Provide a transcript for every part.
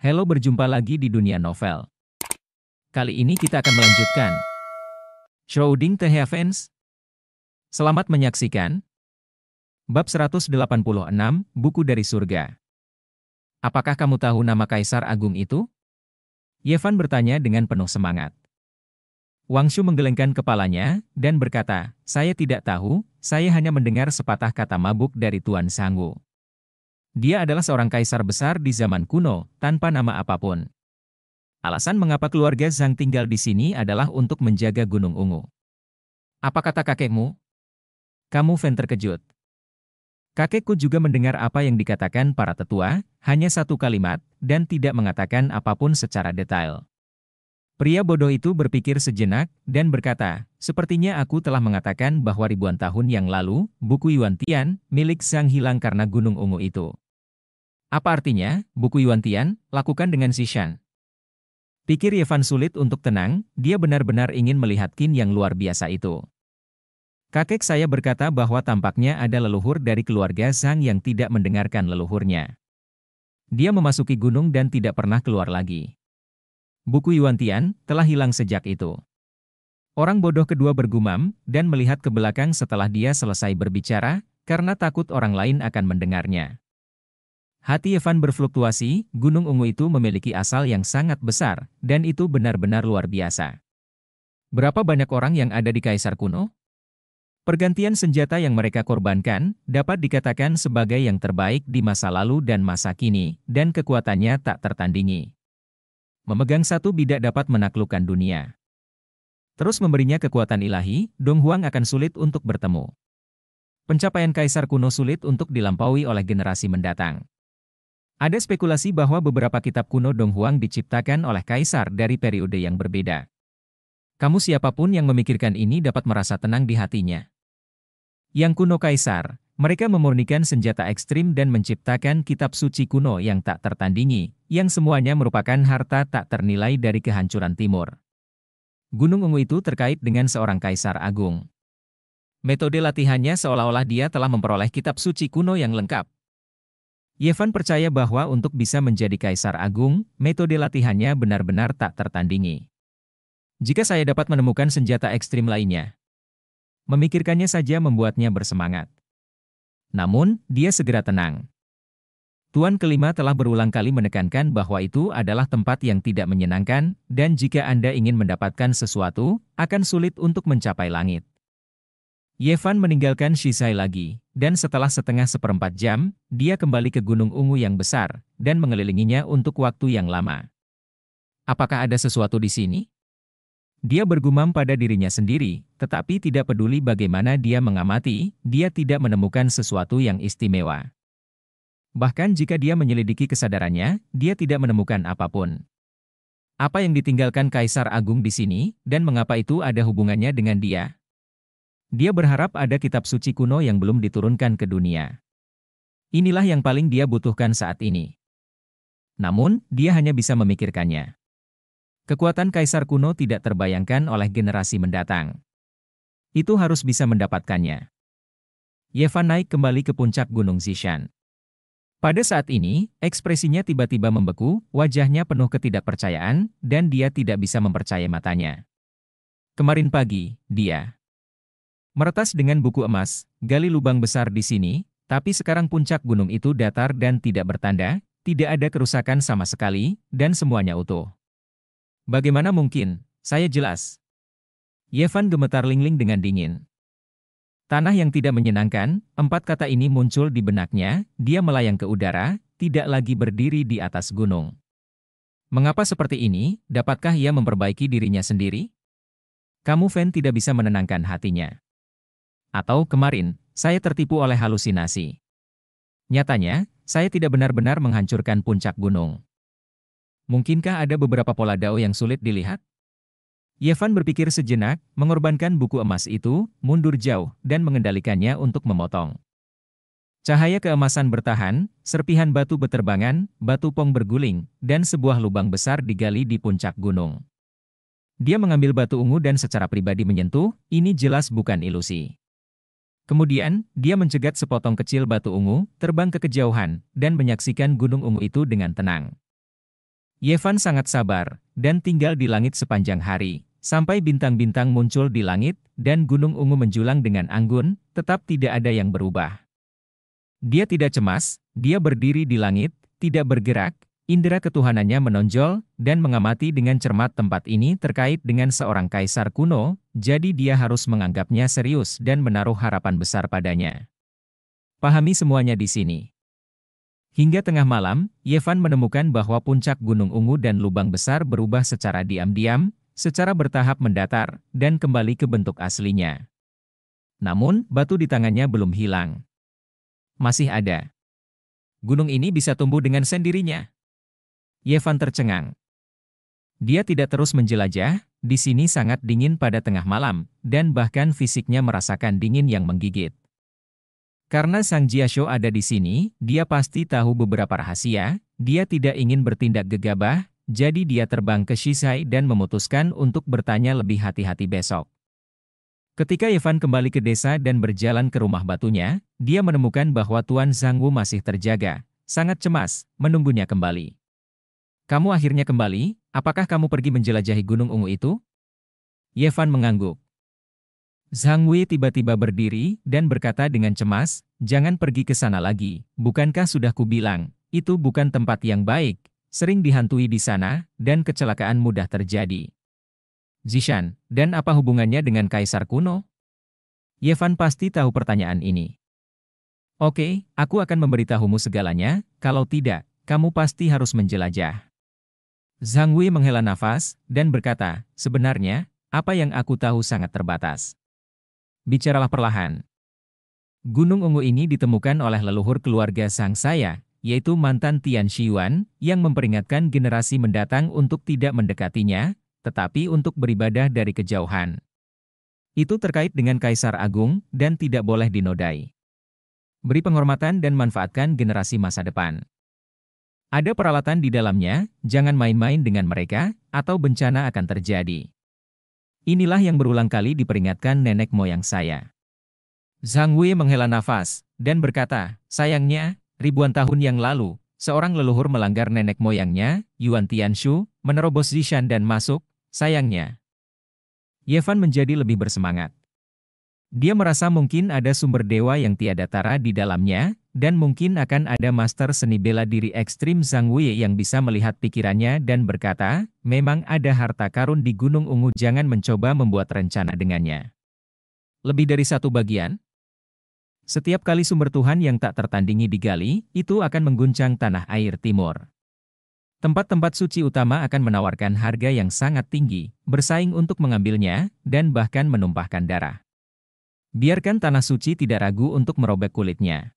Halo berjumpa lagi di dunia novel. Kali ini kita akan melanjutkan. Shrouding the Heavens. Selamat menyaksikan. Bab 186, Buku dari Surga. Apakah kamu tahu nama Kaisar Agung itu? Yevan bertanya dengan penuh semangat. Wang Shu menggelengkan kepalanya dan berkata, saya tidak tahu, saya hanya mendengar sepatah kata mabuk dari Tuan Sanggu. Dia adalah seorang kaisar besar di zaman kuno, tanpa nama apapun. Alasan mengapa keluarga Zhang tinggal di sini adalah untuk menjaga Gunung Ungu. Apa kata kakekmu? Kamu Fan terkejut. Kakekku juga mendengar apa yang dikatakan para tetua, hanya satu kalimat, dan tidak mengatakan apapun secara detail. Pria bodoh itu berpikir sejenak, dan berkata, sepertinya aku telah mengatakan bahwa ribuan tahun yang lalu, buku Yuan Tian, milik Zhang hilang karena Gunung Ungu itu. Apa artinya, buku Yuan Tian, lakukan dengan Zishan. Pikir Yevan sulit untuk tenang, dia benar-benar ingin melihat Qin yang luar biasa itu. Kakek saya berkata bahwa tampaknya ada leluhur dari keluarga Zhang yang tidak mendengarkan leluhurnya. Dia memasuki gunung dan tidak pernah keluar lagi. Buku Yuan Tian telah hilang sejak itu. Orang bodoh kedua bergumam dan melihat ke belakang setelah dia selesai berbicara, karena takut orang lain akan mendengarnya. Hati Evan berfluktuasi, Gunung Ungu itu memiliki asal yang sangat besar, dan itu benar-benar luar biasa. Berapa banyak orang yang ada di Kaisar Kuno? Pergantian senjata yang mereka korbankan dapat dikatakan sebagai yang terbaik di masa lalu dan masa kini, dan kekuatannya tak tertandingi. Memegang satu bidak dapat menaklukkan dunia. Terus memberinya kekuatan ilahi, Dong Huang akan sulit untuk bertemu. Pencapaian Kaisar Kuno sulit untuk dilampaui oleh generasi mendatang. Ada spekulasi bahwa beberapa kitab kuno Donghuang diciptakan oleh kaisar dari periode yang berbeda. Kamu siapapun yang memikirkan ini dapat merasa tenang di hatinya. Yang kuno kaisar, mereka memurnikan senjata ekstrim dan menciptakan kitab suci kuno yang tak tertandingi, yang semuanya merupakan harta tak ternilai dari kehancuran timur. Gunung Ungu itu terkait dengan seorang kaisar agung. Metode latihannya seolah-olah dia telah memperoleh kitab suci kuno yang lengkap, Yevan percaya bahwa untuk bisa menjadi kaisar agung, metode latihannya benar-benar tak tertandingi. Jika saya dapat menemukan senjata ekstrim lainnya, memikirkannya saja membuatnya bersemangat. Namun, dia segera tenang. Tuan kelima telah berulang kali menekankan bahwa itu adalah tempat yang tidak menyenangkan, dan jika Anda ingin mendapatkan sesuatu, akan sulit untuk mencapai langit. Yevan meninggalkan Shisai lagi, dan setelah setengah seperempat jam, dia kembali ke Gunung Ungu yang besar, dan mengelilinginya untuk waktu yang lama. Apakah ada sesuatu di sini? Dia bergumam pada dirinya sendiri, tetapi tidak peduli bagaimana dia mengamati, dia tidak menemukan sesuatu yang istimewa. Bahkan jika dia menyelidiki kesadarannya, dia tidak menemukan apapun. Apa yang ditinggalkan Kaisar Agung di sini, dan mengapa itu ada hubungannya dengan dia? Dia berharap ada kitab suci kuno yang belum diturunkan ke dunia. Inilah yang paling dia butuhkan saat ini. Namun, dia hanya bisa memikirkannya. Kekuatan kaisar kuno tidak terbayangkan oleh generasi mendatang. Itu harus bisa mendapatkannya. Yevan naik kembali ke puncak Gunung Zishan. Pada saat ini, ekspresinya tiba-tiba membeku, wajahnya penuh ketidakpercayaan, dan dia tidak bisa mempercaya matanya. Kemarin pagi, dia Meretas dengan buku emas, gali lubang besar di sini, tapi sekarang puncak gunung itu datar dan tidak bertanda, tidak ada kerusakan sama sekali, dan semuanya utuh. Bagaimana mungkin? Saya jelas. Yevan gemetar lingling dengan dingin. Tanah yang tidak menyenangkan, empat kata ini muncul di benaknya, dia melayang ke udara, tidak lagi berdiri di atas gunung. Mengapa seperti ini, dapatkah ia memperbaiki dirinya sendiri? Kamu Ven tidak bisa menenangkan hatinya. Atau kemarin, saya tertipu oleh halusinasi. Nyatanya, saya tidak benar-benar menghancurkan puncak gunung. Mungkinkah ada beberapa pola dao yang sulit dilihat? Yevan berpikir sejenak, mengorbankan buku emas itu, mundur jauh, dan mengendalikannya untuk memotong. Cahaya keemasan bertahan, serpihan batu beterbangan, batu pong berguling, dan sebuah lubang besar digali di puncak gunung. Dia mengambil batu ungu dan secara pribadi menyentuh, ini jelas bukan ilusi. Kemudian, dia mencegat sepotong kecil batu ungu, terbang ke kejauhan, dan menyaksikan gunung ungu itu dengan tenang. Yevan sangat sabar, dan tinggal di langit sepanjang hari, sampai bintang-bintang muncul di langit, dan gunung ungu menjulang dengan anggun, tetap tidak ada yang berubah. Dia tidak cemas, dia berdiri di langit, tidak bergerak, Indera ketuhanannya menonjol dan mengamati dengan cermat tempat ini terkait dengan seorang kaisar kuno, jadi dia harus menganggapnya serius dan menaruh harapan besar padanya. Pahami semuanya di sini. Hingga tengah malam, Yevan menemukan bahwa puncak Gunung Ungu dan lubang besar berubah secara diam-diam, secara bertahap mendatar, dan kembali ke bentuk aslinya. Namun, batu di tangannya belum hilang. Masih ada. Gunung ini bisa tumbuh dengan sendirinya. Yevan tercengang. Dia tidak terus menjelajah, di sini sangat dingin pada tengah malam, dan bahkan fisiknya merasakan dingin yang menggigit. Karena Sang Jiasho ada di sini, dia pasti tahu beberapa rahasia, dia tidak ingin bertindak gegabah, jadi dia terbang ke Shisai dan memutuskan untuk bertanya lebih hati-hati besok. Ketika Yevan kembali ke desa dan berjalan ke rumah batunya, dia menemukan bahwa Tuan Zhang Wu masih terjaga, sangat cemas, menunggunya kembali. Kamu akhirnya kembali, apakah kamu pergi menjelajahi Gunung Ungu itu? Yevan mengangguk. Zhang Wei tiba-tiba berdiri dan berkata dengan cemas, jangan pergi ke sana lagi, bukankah sudah kubilang, itu bukan tempat yang baik, sering dihantui di sana, dan kecelakaan mudah terjadi. Zishan, dan apa hubungannya dengan Kaisar kuno? Yevan pasti tahu pertanyaan ini. Oke, aku akan memberitahumu segalanya, kalau tidak, kamu pasti harus menjelajah. Zhang Wei menghela nafas dan berkata, sebenarnya, apa yang aku tahu sangat terbatas. Bicaralah perlahan. Gunung Ungu ini ditemukan oleh leluhur keluarga sang saya, yaitu mantan Tian Xiuan, yang memperingatkan generasi mendatang untuk tidak mendekatinya, tetapi untuk beribadah dari kejauhan. Itu terkait dengan Kaisar Agung dan tidak boleh dinodai. Beri penghormatan dan manfaatkan generasi masa depan. Ada peralatan di dalamnya, jangan main-main dengan mereka, atau bencana akan terjadi. Inilah yang berulang kali diperingatkan nenek moyang saya. Zhang Wei menghela nafas, dan berkata, sayangnya, ribuan tahun yang lalu, seorang leluhur melanggar nenek moyangnya, Yuan Tianshu, menerobos Zishan dan masuk, sayangnya. Yevan menjadi lebih bersemangat. Dia merasa mungkin ada sumber dewa yang tiada tara di dalamnya, dan mungkin akan ada master seni bela diri ekstrim Zhang Wei yang bisa melihat pikirannya dan berkata, memang ada harta karun di Gunung Ungu jangan mencoba membuat rencana dengannya. Lebih dari satu bagian? Setiap kali sumber Tuhan yang tak tertandingi digali, itu akan mengguncang tanah air timur. Tempat-tempat suci utama akan menawarkan harga yang sangat tinggi, bersaing untuk mengambilnya, dan bahkan menumpahkan darah. Biarkan tanah suci tidak ragu untuk merobek kulitnya.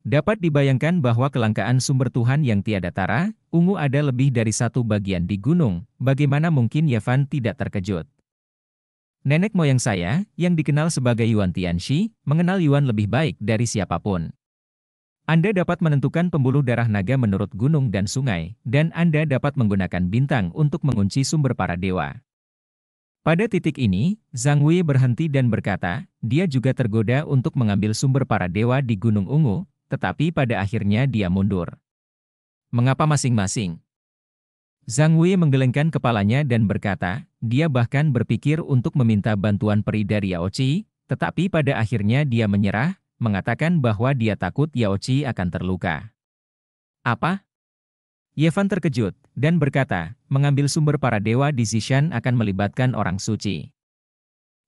Dapat dibayangkan bahwa kelangkaan sumber Tuhan yang tiada tara, ungu ada lebih dari satu bagian di gunung, bagaimana mungkin Yevan tidak terkejut. Nenek moyang saya, yang dikenal sebagai Yuan Tianxi, mengenal Yuan lebih baik dari siapapun. Anda dapat menentukan pembuluh darah naga menurut gunung dan sungai, dan Anda dapat menggunakan bintang untuk mengunci sumber para dewa. Pada titik ini, Zhang Wei berhenti dan berkata, dia juga tergoda untuk mengambil sumber para dewa di Gunung Ungu, tetapi pada akhirnya dia mundur. Mengapa masing-masing? Zhang Wei menggelengkan kepalanya dan berkata, dia bahkan berpikir untuk meminta bantuan peri dari Yao Qi, tetapi pada akhirnya dia menyerah, mengatakan bahwa dia takut Yao Qi akan terluka. Apa? Yevan terkejut dan berkata, mengambil sumber para dewa di Zishan akan melibatkan orang suci.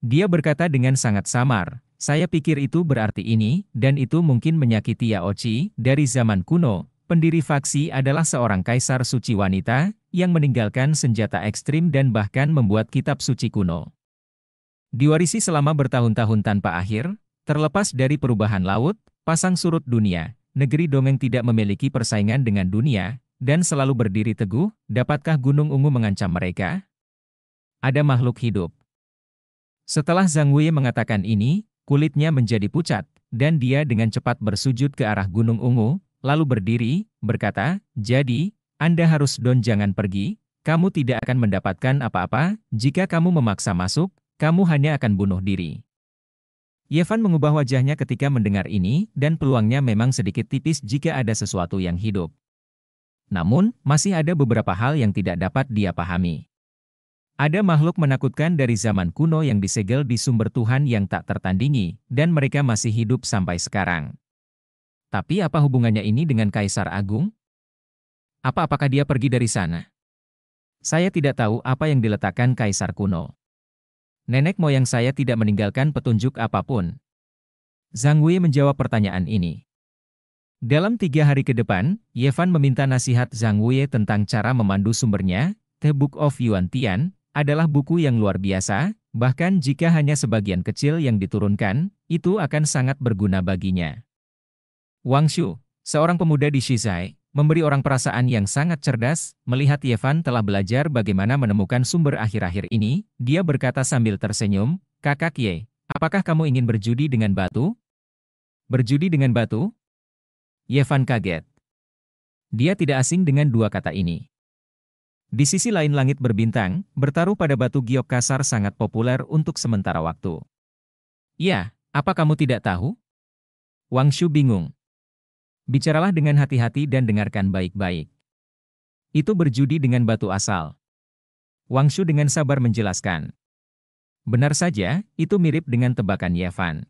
Dia berkata dengan sangat samar, saya pikir itu berarti ini, dan itu mungkin menyakiti Yaochi, dari zaman kuno, pendiri faksi adalah seorang kaisar suci wanita, yang meninggalkan senjata ekstrim dan bahkan membuat kitab suci kuno. Diwarisi selama bertahun-tahun tanpa akhir, terlepas dari perubahan laut, pasang surut dunia, negeri dongeng tidak memiliki persaingan dengan dunia, dan selalu berdiri teguh, dapatkah gunung ungu mengancam mereka? Ada makhluk hidup. Setelah Zhang Wei mengatakan ini, Kulitnya menjadi pucat, dan dia dengan cepat bersujud ke arah Gunung Ungu, lalu berdiri, berkata, Jadi, Anda harus don jangan pergi, kamu tidak akan mendapatkan apa-apa, jika kamu memaksa masuk, kamu hanya akan bunuh diri. Yevan mengubah wajahnya ketika mendengar ini, dan peluangnya memang sedikit tipis jika ada sesuatu yang hidup. Namun, masih ada beberapa hal yang tidak dapat dia pahami. Ada makhluk menakutkan dari zaman kuno yang disegel di sumber Tuhan yang tak tertandingi, dan mereka masih hidup sampai sekarang. Tapi apa hubungannya ini dengan Kaisar Agung? Apa-apakah dia pergi dari sana? Saya tidak tahu apa yang diletakkan Kaisar kuno. Nenek moyang saya tidak meninggalkan petunjuk apapun. Zhang Wei menjawab pertanyaan ini. Dalam tiga hari ke depan, Yevan meminta nasihat Zhang Wei tentang cara memandu sumbernya, The Book of Yuan Tian, adalah buku yang luar biasa, bahkan jika hanya sebagian kecil yang diturunkan, itu akan sangat berguna baginya. Wang Shu, seorang pemuda di Shizai, memberi orang perasaan yang sangat cerdas, melihat Yevan telah belajar bagaimana menemukan sumber akhir-akhir ini, dia berkata sambil tersenyum, Kakak Ye, apakah kamu ingin berjudi dengan batu? Berjudi dengan batu? Yevan kaget. Dia tidak asing dengan dua kata ini. Di sisi lain langit berbintang, bertaruh pada batu giok kasar sangat populer untuk sementara waktu. Ya, apa kamu tidak tahu? Wang Shu bingung. Bicaralah dengan hati-hati dan dengarkan baik-baik. Itu berjudi dengan batu asal. Wang Shu dengan sabar menjelaskan. Benar saja, itu mirip dengan tebakan Yevan.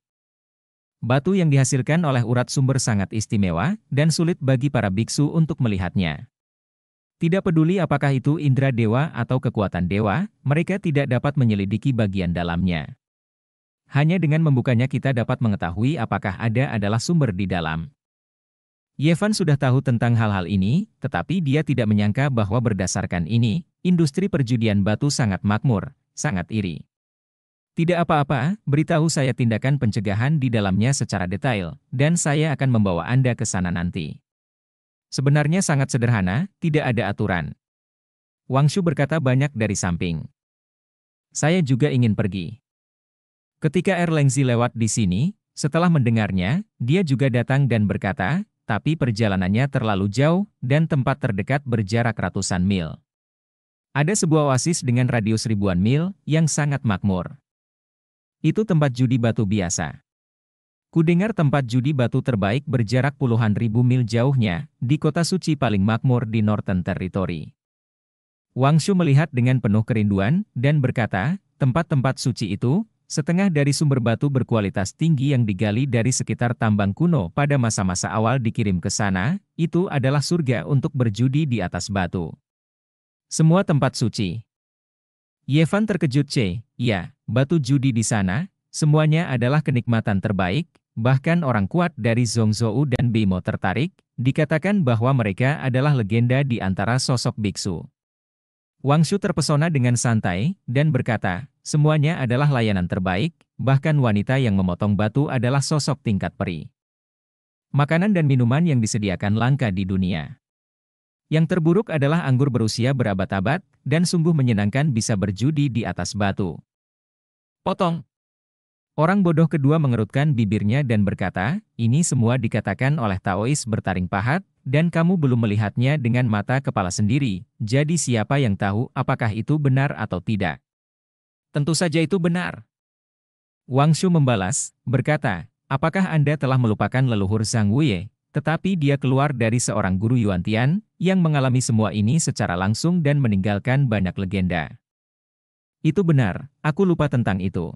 Batu yang dihasilkan oleh urat sumber sangat istimewa dan sulit bagi para biksu untuk melihatnya. Tidak peduli apakah itu indera dewa atau kekuatan dewa, mereka tidak dapat menyelidiki bagian dalamnya. Hanya dengan membukanya kita dapat mengetahui apakah ada adalah sumber di dalam. Yevan sudah tahu tentang hal-hal ini, tetapi dia tidak menyangka bahwa berdasarkan ini, industri perjudian batu sangat makmur, sangat iri. Tidak apa-apa, beritahu saya tindakan pencegahan di dalamnya secara detail, dan saya akan membawa Anda ke sana nanti. Sebenarnya sangat sederhana, tidak ada aturan. Wang Shu berkata banyak dari samping. Saya juga ingin pergi. Ketika Erlengzi lewat di sini, setelah mendengarnya, dia juga datang dan berkata, tapi perjalanannya terlalu jauh dan tempat terdekat berjarak ratusan mil. Ada sebuah oasis dengan radius ribuan mil yang sangat makmur. Itu tempat judi batu biasa. Kudengar tempat judi batu terbaik berjarak puluhan ribu mil jauhnya, di kota suci paling makmur di Northern Territory. Wang Shu melihat dengan penuh kerinduan, dan berkata, tempat-tempat suci itu, setengah dari sumber batu berkualitas tinggi yang digali dari sekitar tambang kuno pada masa-masa awal dikirim ke sana, itu adalah surga untuk berjudi di atas batu. Semua tempat suci. Yevan terkejut C, ya, batu judi di sana, semuanya adalah kenikmatan terbaik, Bahkan orang kuat dari Zongzhou dan Bimo tertarik, dikatakan bahwa mereka adalah legenda di antara sosok biksu. Wang Shu terpesona dengan santai, dan berkata, semuanya adalah layanan terbaik, bahkan wanita yang memotong batu adalah sosok tingkat peri. Makanan dan minuman yang disediakan langka di dunia. Yang terburuk adalah anggur berusia berabad-abad, dan sungguh menyenangkan bisa berjudi di atas batu. Potong! Orang bodoh kedua mengerutkan bibirnya dan berkata, ini semua dikatakan oleh Taois bertaring pahat, dan kamu belum melihatnya dengan mata kepala sendiri, jadi siapa yang tahu apakah itu benar atau tidak? Tentu saja itu benar. Wang Shu membalas, berkata, apakah Anda telah melupakan leluhur Zhang Wuye? Tetapi dia keluar dari seorang guru Yuan Tian, yang mengalami semua ini secara langsung dan meninggalkan banyak legenda. Itu benar, aku lupa tentang itu.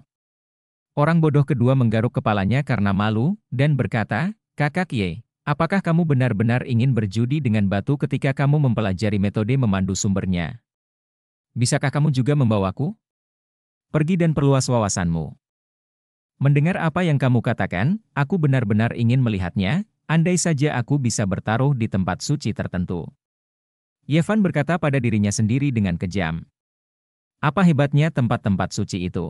Orang bodoh kedua menggaruk kepalanya karena malu, dan berkata, Kakak Ye, apakah kamu benar-benar ingin berjudi dengan batu ketika kamu mempelajari metode memandu sumbernya? Bisakah kamu juga membawaku? Pergi dan perluas wawasanmu. Mendengar apa yang kamu katakan, aku benar-benar ingin melihatnya, andai saja aku bisa bertaruh di tempat suci tertentu. Yevan berkata pada dirinya sendiri dengan kejam. Apa hebatnya tempat-tempat suci itu?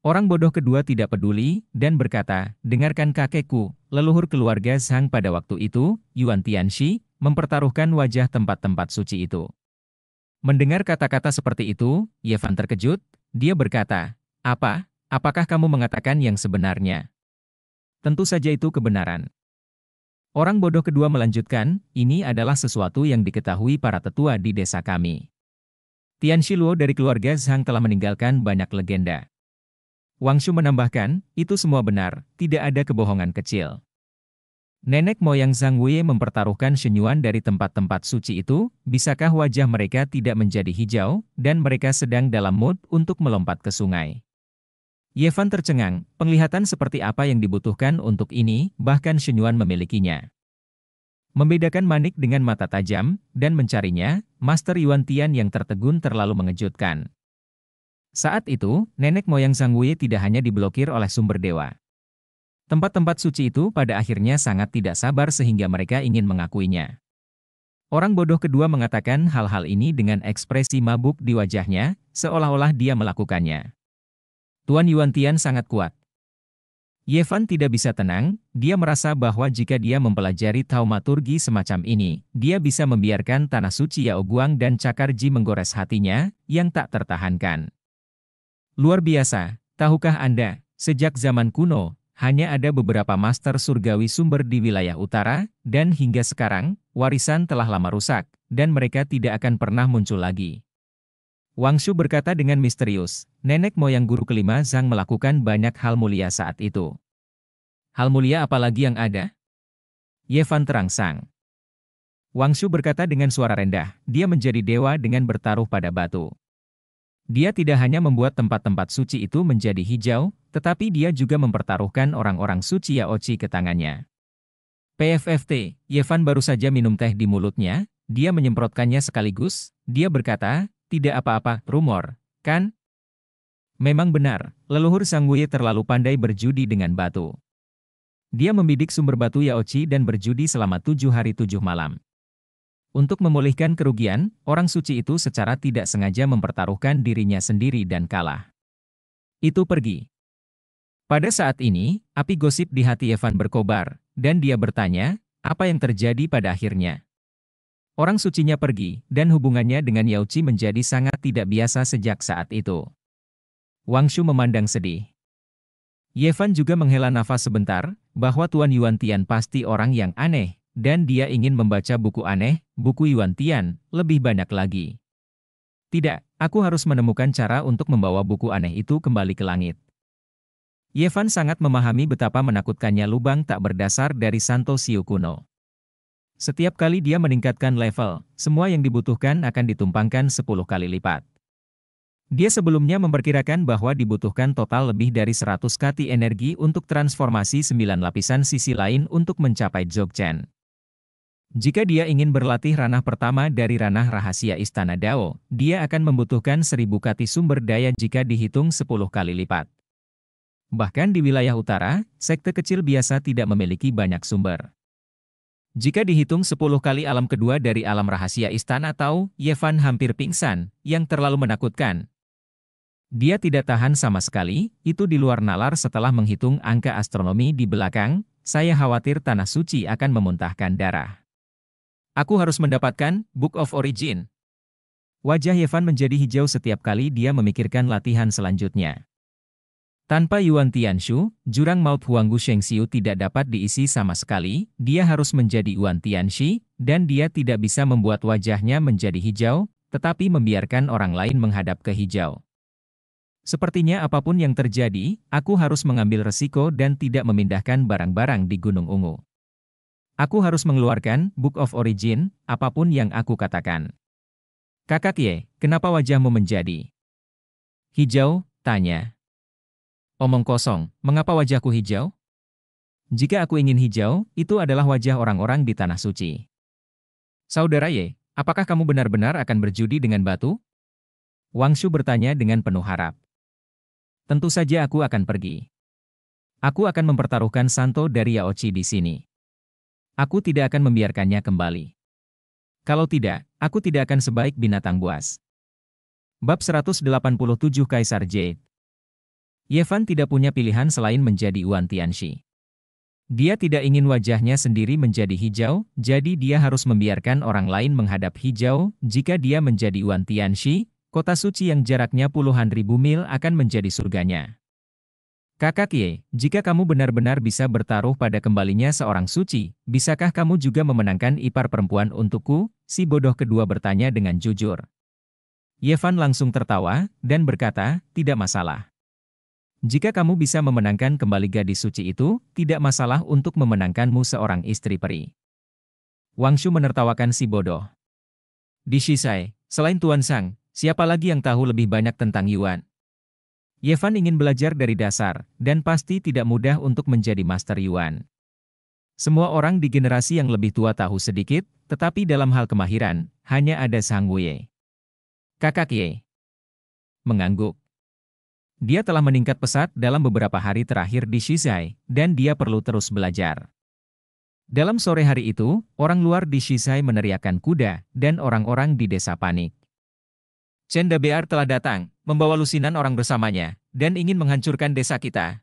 Orang bodoh kedua tidak peduli dan berkata, dengarkan kakekku, leluhur keluarga Zhang pada waktu itu, Yuan Tianxi, mempertaruhkan wajah tempat-tempat suci itu. Mendengar kata-kata seperti itu, Yevan terkejut, dia berkata, apa, apakah kamu mengatakan yang sebenarnya? Tentu saja itu kebenaran. Orang bodoh kedua melanjutkan, ini adalah sesuatu yang diketahui para tetua di desa kami. Tian Shiluo dari keluarga Zhang telah meninggalkan banyak legenda. Wang Shu menambahkan, itu semua benar, tidak ada kebohongan kecil. Nenek moyang Zhang Wei mempertaruhkan senyuan dari tempat-tempat suci itu, bisakah wajah mereka tidak menjadi hijau, dan mereka sedang dalam mood untuk melompat ke sungai. Yevan tercengang, penglihatan seperti apa yang dibutuhkan untuk ini, bahkan senyuan memilikinya. Membedakan manik dengan mata tajam, dan mencarinya, Master Yuan Tian yang tertegun terlalu mengejutkan. Saat itu, nenek moyang Sang Wei tidak hanya diblokir oleh sumber dewa. Tempat-tempat suci itu pada akhirnya sangat tidak sabar sehingga mereka ingin mengakuinya. Orang bodoh kedua mengatakan hal-hal ini dengan ekspresi mabuk di wajahnya, seolah-olah dia melakukannya. Tuan Yuan Tian sangat kuat. Yefan tidak bisa tenang, dia merasa bahwa jika dia mempelajari taumaturgi semacam ini, dia bisa membiarkan tanah suci Yaoguang dan Cakar Ji menggores hatinya, yang tak tertahankan. Luar biasa, tahukah Anda, sejak zaman kuno, hanya ada beberapa master surgawi sumber di wilayah utara, dan hingga sekarang, warisan telah lama rusak, dan mereka tidak akan pernah muncul lagi. Wang Shu berkata dengan misterius, nenek moyang guru kelima Zhang melakukan banyak hal mulia saat itu. Hal mulia apalagi yang ada? Yevan terangsang. Wang Shu berkata dengan suara rendah, dia menjadi dewa dengan bertaruh pada batu. Dia tidak hanya membuat tempat-tempat suci itu menjadi hijau, tetapi dia juga mempertaruhkan orang-orang suci Yaochi ke tangannya. PFFT, Yevan baru saja minum teh di mulutnya, dia menyemprotkannya sekaligus, dia berkata, tidak apa-apa, rumor, kan? Memang benar, leluhur Sang Wuyi terlalu pandai berjudi dengan batu. Dia membidik sumber batu Yaochi dan berjudi selama tujuh hari tujuh malam. Untuk memulihkan kerugian, orang suci itu secara tidak sengaja mempertaruhkan dirinya sendiri dan kalah. Itu pergi. Pada saat ini, api gosip di hati Evan berkobar, dan dia bertanya, apa yang terjadi pada akhirnya? Orang sucinya pergi, dan hubungannya dengan Yauci menjadi sangat tidak biasa sejak saat itu. Wang Shu memandang sedih. Yevan juga menghela nafas sebentar, bahwa Tuan Yuan Tian pasti orang yang aneh, dan dia ingin membaca buku aneh, buku Yuan Tian, lebih banyak lagi. Tidak, aku harus menemukan cara untuk membawa buku aneh itu kembali ke langit. Yevan sangat memahami betapa menakutkannya lubang tak berdasar dari Santo Siu kuno. Setiap kali dia meningkatkan level, semua yang dibutuhkan akan ditumpangkan 10 kali lipat. Dia sebelumnya memperkirakan bahwa dibutuhkan total lebih dari 100 kati energi untuk transformasi 9 lapisan sisi lain untuk mencapai Jogchen. Jika dia ingin berlatih ranah pertama dari ranah rahasia Istana Dao, dia akan membutuhkan seribu kati sumber daya jika dihitung sepuluh kali lipat. Bahkan di wilayah utara, sekte kecil biasa tidak memiliki banyak sumber. Jika dihitung sepuluh kali alam kedua dari alam rahasia istana atau Yevan hampir pingsan, yang terlalu menakutkan. Dia tidak tahan sama sekali, itu di luar nalar setelah menghitung angka astronomi di belakang, saya khawatir Tanah Suci akan memuntahkan darah. Aku harus mendapatkan Book of Origin. Wajah Yevan menjadi hijau setiap kali dia memikirkan latihan selanjutnya. Tanpa Yuan Tianshu, jurang maut Huang Huanggu Shengxiu tidak dapat diisi sama sekali, dia harus menjadi Yuan Tianshi, dan dia tidak bisa membuat wajahnya menjadi hijau, tetapi membiarkan orang lain menghadap ke hijau. Sepertinya apapun yang terjadi, aku harus mengambil resiko dan tidak memindahkan barang-barang di Gunung Ungu. Aku harus mengeluarkan Book of Origin, apapun yang aku katakan. Kakak Ye, kenapa wajahmu menjadi hijau? Tanya. Omong kosong, mengapa wajahku hijau? Jika aku ingin hijau, itu adalah wajah orang-orang di Tanah Suci. Saudara Ye, apakah kamu benar-benar akan berjudi dengan batu? Wang Shu bertanya dengan penuh harap. Tentu saja aku akan pergi. Aku akan mempertaruhkan Santo dari Yaochi di sini. Aku tidak akan membiarkannya kembali. Kalau tidak, aku tidak akan sebaik binatang buas. Bab 187 Kaisar Jade Yevan tidak punya pilihan selain menjadi Yuan Tianxi. Dia tidak ingin wajahnya sendiri menjadi hijau, jadi dia harus membiarkan orang lain menghadap hijau. Jika dia menjadi Yuan Tianxi, kota suci yang jaraknya puluhan ribu mil akan menjadi surganya. Kakak Kie, jika kamu benar-benar bisa bertaruh pada kembalinya seorang suci, bisakah kamu juga memenangkan ipar perempuan untukku? Si bodoh kedua bertanya dengan jujur. Yevan langsung tertawa dan berkata, tidak masalah. Jika kamu bisa memenangkan kembali gadis suci itu, tidak masalah untuk memenangkanmu seorang istri peri. Wang Shu menertawakan si bodoh. Di Shisai, selain Tuan Sang, siapa lagi yang tahu lebih banyak tentang Yuan? Yevan ingin belajar dari dasar, dan pasti tidak mudah untuk menjadi Master Yuan. Semua orang di generasi yang lebih tua tahu sedikit, tetapi dalam hal kemahiran, hanya ada Sang Wuye. Kakak Ye. Mengangguk. Dia telah meningkat pesat dalam beberapa hari terakhir di Shizai, dan dia perlu terus belajar. Dalam sore hari itu, orang luar di Shizai meneriakkan kuda, dan orang-orang di desa panik. Chen Dabear telah datang, membawa lusinan orang bersamanya, dan ingin menghancurkan desa kita.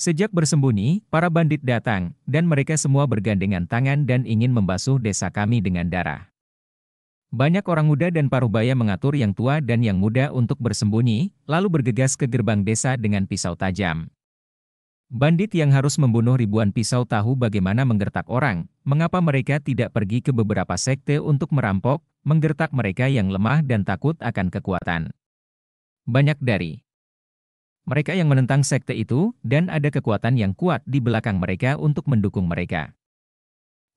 Sejak bersembunyi, para bandit datang, dan mereka semua bergandengan tangan dan ingin membasuh desa kami dengan darah. Banyak orang muda dan parubaya mengatur yang tua dan yang muda untuk bersembunyi, lalu bergegas ke gerbang desa dengan pisau tajam. Bandit yang harus membunuh ribuan pisau tahu bagaimana menggertak orang, mengapa mereka tidak pergi ke beberapa sekte untuk merampok, menggertak mereka yang lemah dan takut akan kekuatan banyak dari mereka yang menentang sekte itu, dan ada kekuatan yang kuat di belakang mereka untuk mendukung mereka.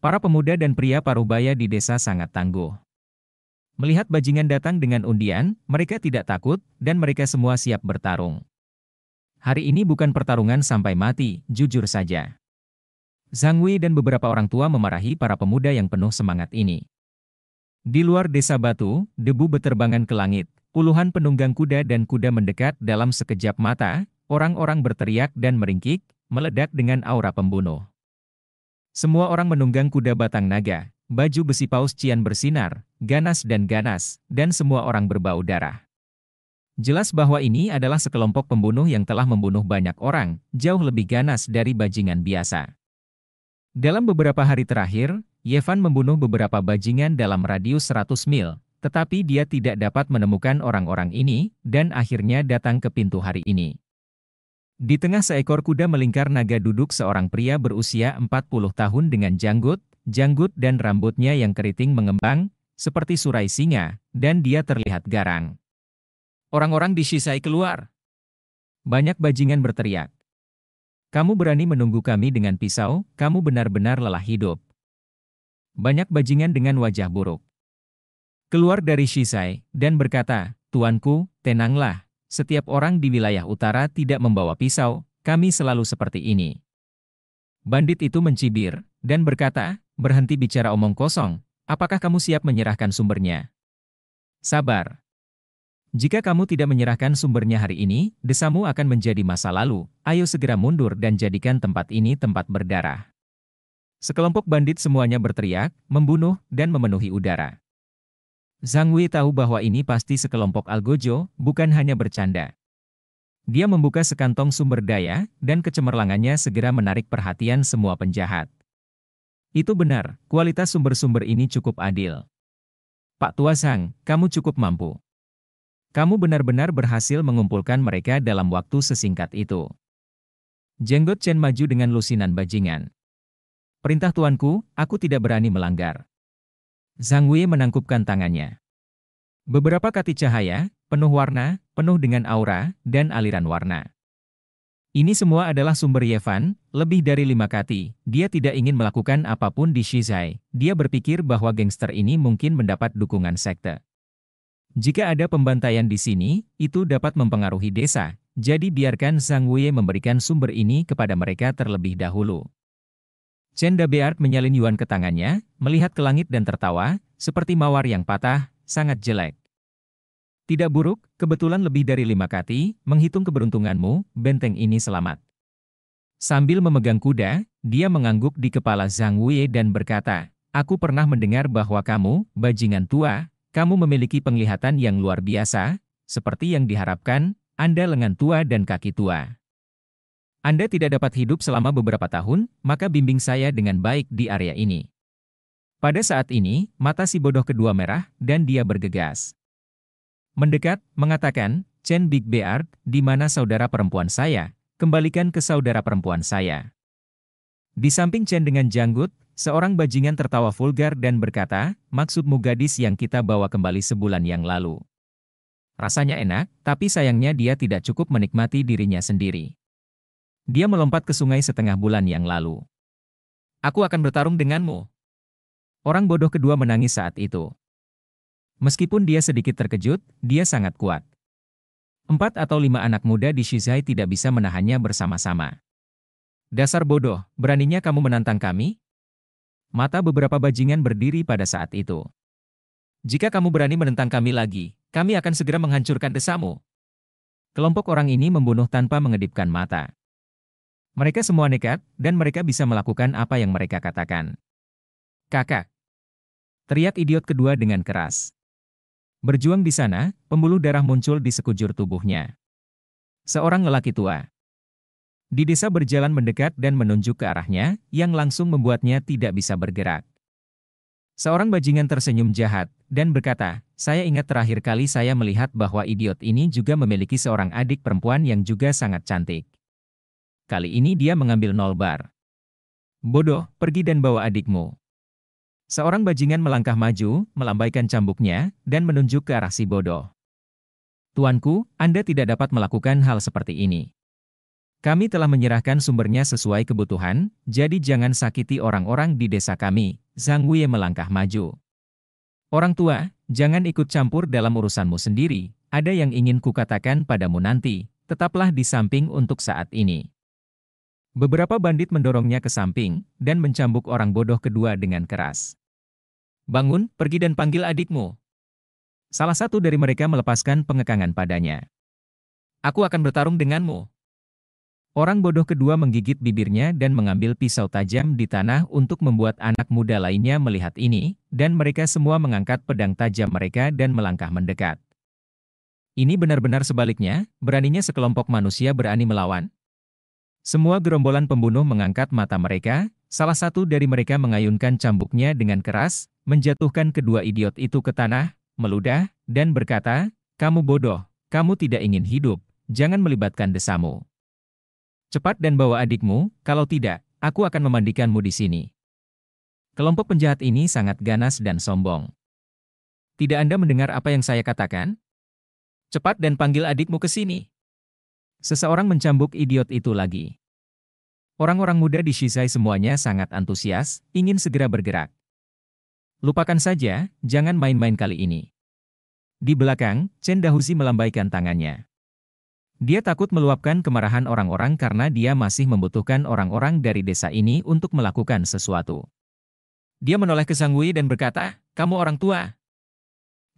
Para pemuda dan pria parubaya di desa sangat tangguh. Melihat bajingan datang dengan undian, mereka tidak takut, dan mereka semua siap bertarung. Hari ini bukan pertarungan sampai mati, jujur saja. Zhang Wei dan beberapa orang tua memarahi para pemuda yang penuh semangat ini. Di luar desa batu, debu beterbangan ke langit, Puluhan penunggang kuda dan kuda mendekat dalam sekejap mata, orang-orang berteriak dan meringkik, meledak dengan aura pembunuh. Semua orang menunggang kuda batang naga, baju besi paus cian bersinar, ganas dan ganas, dan semua orang berbau darah. Jelas bahwa ini adalah sekelompok pembunuh yang telah membunuh banyak orang, jauh lebih ganas dari bajingan biasa. Dalam beberapa hari terakhir, Yevan membunuh beberapa bajingan dalam radius 100 mil, tetapi dia tidak dapat menemukan orang-orang ini, dan akhirnya datang ke pintu hari ini. Di tengah seekor kuda melingkar naga duduk seorang pria berusia 40 tahun dengan janggut, janggut dan rambutnya yang keriting mengembang, seperti surai singa, dan dia terlihat garang. Orang-orang di Shisai keluar. Banyak bajingan berteriak. Kamu berani menunggu kami dengan pisau, kamu benar-benar lelah hidup. Banyak bajingan dengan wajah buruk keluar dari Shisai, dan berkata, Tuanku, tenanglah, setiap orang di wilayah utara tidak membawa pisau, kami selalu seperti ini. Bandit itu mencibir, dan berkata, berhenti bicara omong kosong, apakah kamu siap menyerahkan sumbernya? Sabar. Jika kamu tidak menyerahkan sumbernya hari ini, desamu akan menjadi masa lalu, ayo segera mundur dan jadikan tempat ini tempat berdarah. Sekelompok bandit semuanya berteriak, membunuh, dan memenuhi udara. Zhang Wei tahu bahwa ini pasti sekelompok algojo, bukan hanya bercanda. Dia membuka sekantong sumber daya, dan kecemerlangannya segera menarik perhatian semua penjahat. Itu benar, kualitas sumber-sumber ini cukup adil. Pak Tua Zhang, kamu cukup mampu. Kamu benar-benar berhasil mengumpulkan mereka dalam waktu sesingkat itu. Jenggot Chen maju dengan lusinan bajingan. Perintah tuanku, aku tidak berani melanggar. Zhang Wei menangkupkan tangannya. Beberapa kati cahaya, penuh warna, penuh dengan aura, dan aliran warna. Ini semua adalah sumber Yevan. lebih dari lima kati. Dia tidak ingin melakukan apapun di Shizai. Dia berpikir bahwa gangster ini mungkin mendapat dukungan sekte. Jika ada pembantaian di sini, itu dapat mempengaruhi desa. Jadi biarkan Zhang Wei memberikan sumber ini kepada mereka terlebih dahulu. Chen Dabeart menyalin Yuan ke tangannya, melihat ke langit dan tertawa, seperti mawar yang patah, sangat jelek. Tidak buruk, kebetulan lebih dari lima kati, menghitung keberuntunganmu, benteng ini selamat. Sambil memegang kuda, dia mengangguk di kepala Zhang Wei dan berkata, Aku pernah mendengar bahwa kamu, bajingan tua, kamu memiliki penglihatan yang luar biasa, seperti yang diharapkan, Anda lengan tua dan kaki tua. Anda tidak dapat hidup selama beberapa tahun, maka bimbing saya dengan baik di area ini. Pada saat ini, mata si bodoh kedua merah, dan dia bergegas. Mendekat, mengatakan, Chen Big Bear, di mana saudara perempuan saya, kembalikan ke saudara perempuan saya. Di samping Chen dengan janggut, seorang bajingan tertawa vulgar dan berkata, maksudmu gadis yang kita bawa kembali sebulan yang lalu. Rasanya enak, tapi sayangnya dia tidak cukup menikmati dirinya sendiri. Dia melompat ke sungai setengah bulan yang lalu. Aku akan bertarung denganmu. Orang bodoh kedua menangis saat itu. Meskipun dia sedikit terkejut, dia sangat kuat. Empat atau lima anak muda di Shizai tidak bisa menahannya bersama-sama. Dasar bodoh, beraninya kamu menantang kami? Mata beberapa bajingan berdiri pada saat itu. Jika kamu berani menentang kami lagi, kami akan segera menghancurkan desamu. Kelompok orang ini membunuh tanpa mengedipkan mata. Mereka semua nekat, dan mereka bisa melakukan apa yang mereka katakan. Kakak. Teriak idiot kedua dengan keras. Berjuang di sana, pembuluh darah muncul di sekujur tubuhnya. Seorang lelaki tua. Di desa berjalan mendekat dan menunjuk ke arahnya, yang langsung membuatnya tidak bisa bergerak. Seorang bajingan tersenyum jahat, dan berkata, saya ingat terakhir kali saya melihat bahwa idiot ini juga memiliki seorang adik perempuan yang juga sangat cantik. Kali ini dia mengambil nol bar. Bodoh, pergi dan bawa adikmu. Seorang bajingan melangkah maju, melambaikan cambuknya, dan menunjuk ke arah si bodoh. Tuanku, Anda tidak dapat melakukan hal seperti ini. Kami telah menyerahkan sumbernya sesuai kebutuhan, jadi jangan sakiti orang-orang di desa kami. Zhang Wei melangkah maju. Orang tua, jangan ikut campur dalam urusanmu sendiri. Ada yang ingin kukatakan padamu nanti. Tetaplah di samping untuk saat ini. Beberapa bandit mendorongnya ke samping, dan mencambuk orang bodoh kedua dengan keras. Bangun, pergi dan panggil adikmu. Salah satu dari mereka melepaskan pengekangan padanya. Aku akan bertarung denganmu. Orang bodoh kedua menggigit bibirnya dan mengambil pisau tajam di tanah untuk membuat anak muda lainnya melihat ini, dan mereka semua mengangkat pedang tajam mereka dan melangkah mendekat. Ini benar-benar sebaliknya, beraninya sekelompok manusia berani melawan, semua gerombolan pembunuh mengangkat mata mereka, salah satu dari mereka mengayunkan cambuknya dengan keras, menjatuhkan kedua idiot itu ke tanah, meludah, dan berkata, Kamu bodoh, kamu tidak ingin hidup, jangan melibatkan desamu. Cepat dan bawa adikmu, kalau tidak, aku akan memandikanmu di sini. Kelompok penjahat ini sangat ganas dan sombong. Tidak Anda mendengar apa yang saya katakan? Cepat dan panggil adikmu ke sini. Seseorang mencambuk idiot itu lagi. Orang-orang muda di Shizai semuanya sangat antusias, ingin segera bergerak. Lupakan saja, jangan main-main kali ini. Di belakang, Chen Dahuzi melambaikan tangannya. Dia takut meluapkan kemarahan orang-orang karena dia masih membutuhkan orang-orang dari desa ini untuk melakukan sesuatu. Dia menoleh ke Wei dan berkata, kamu orang tua,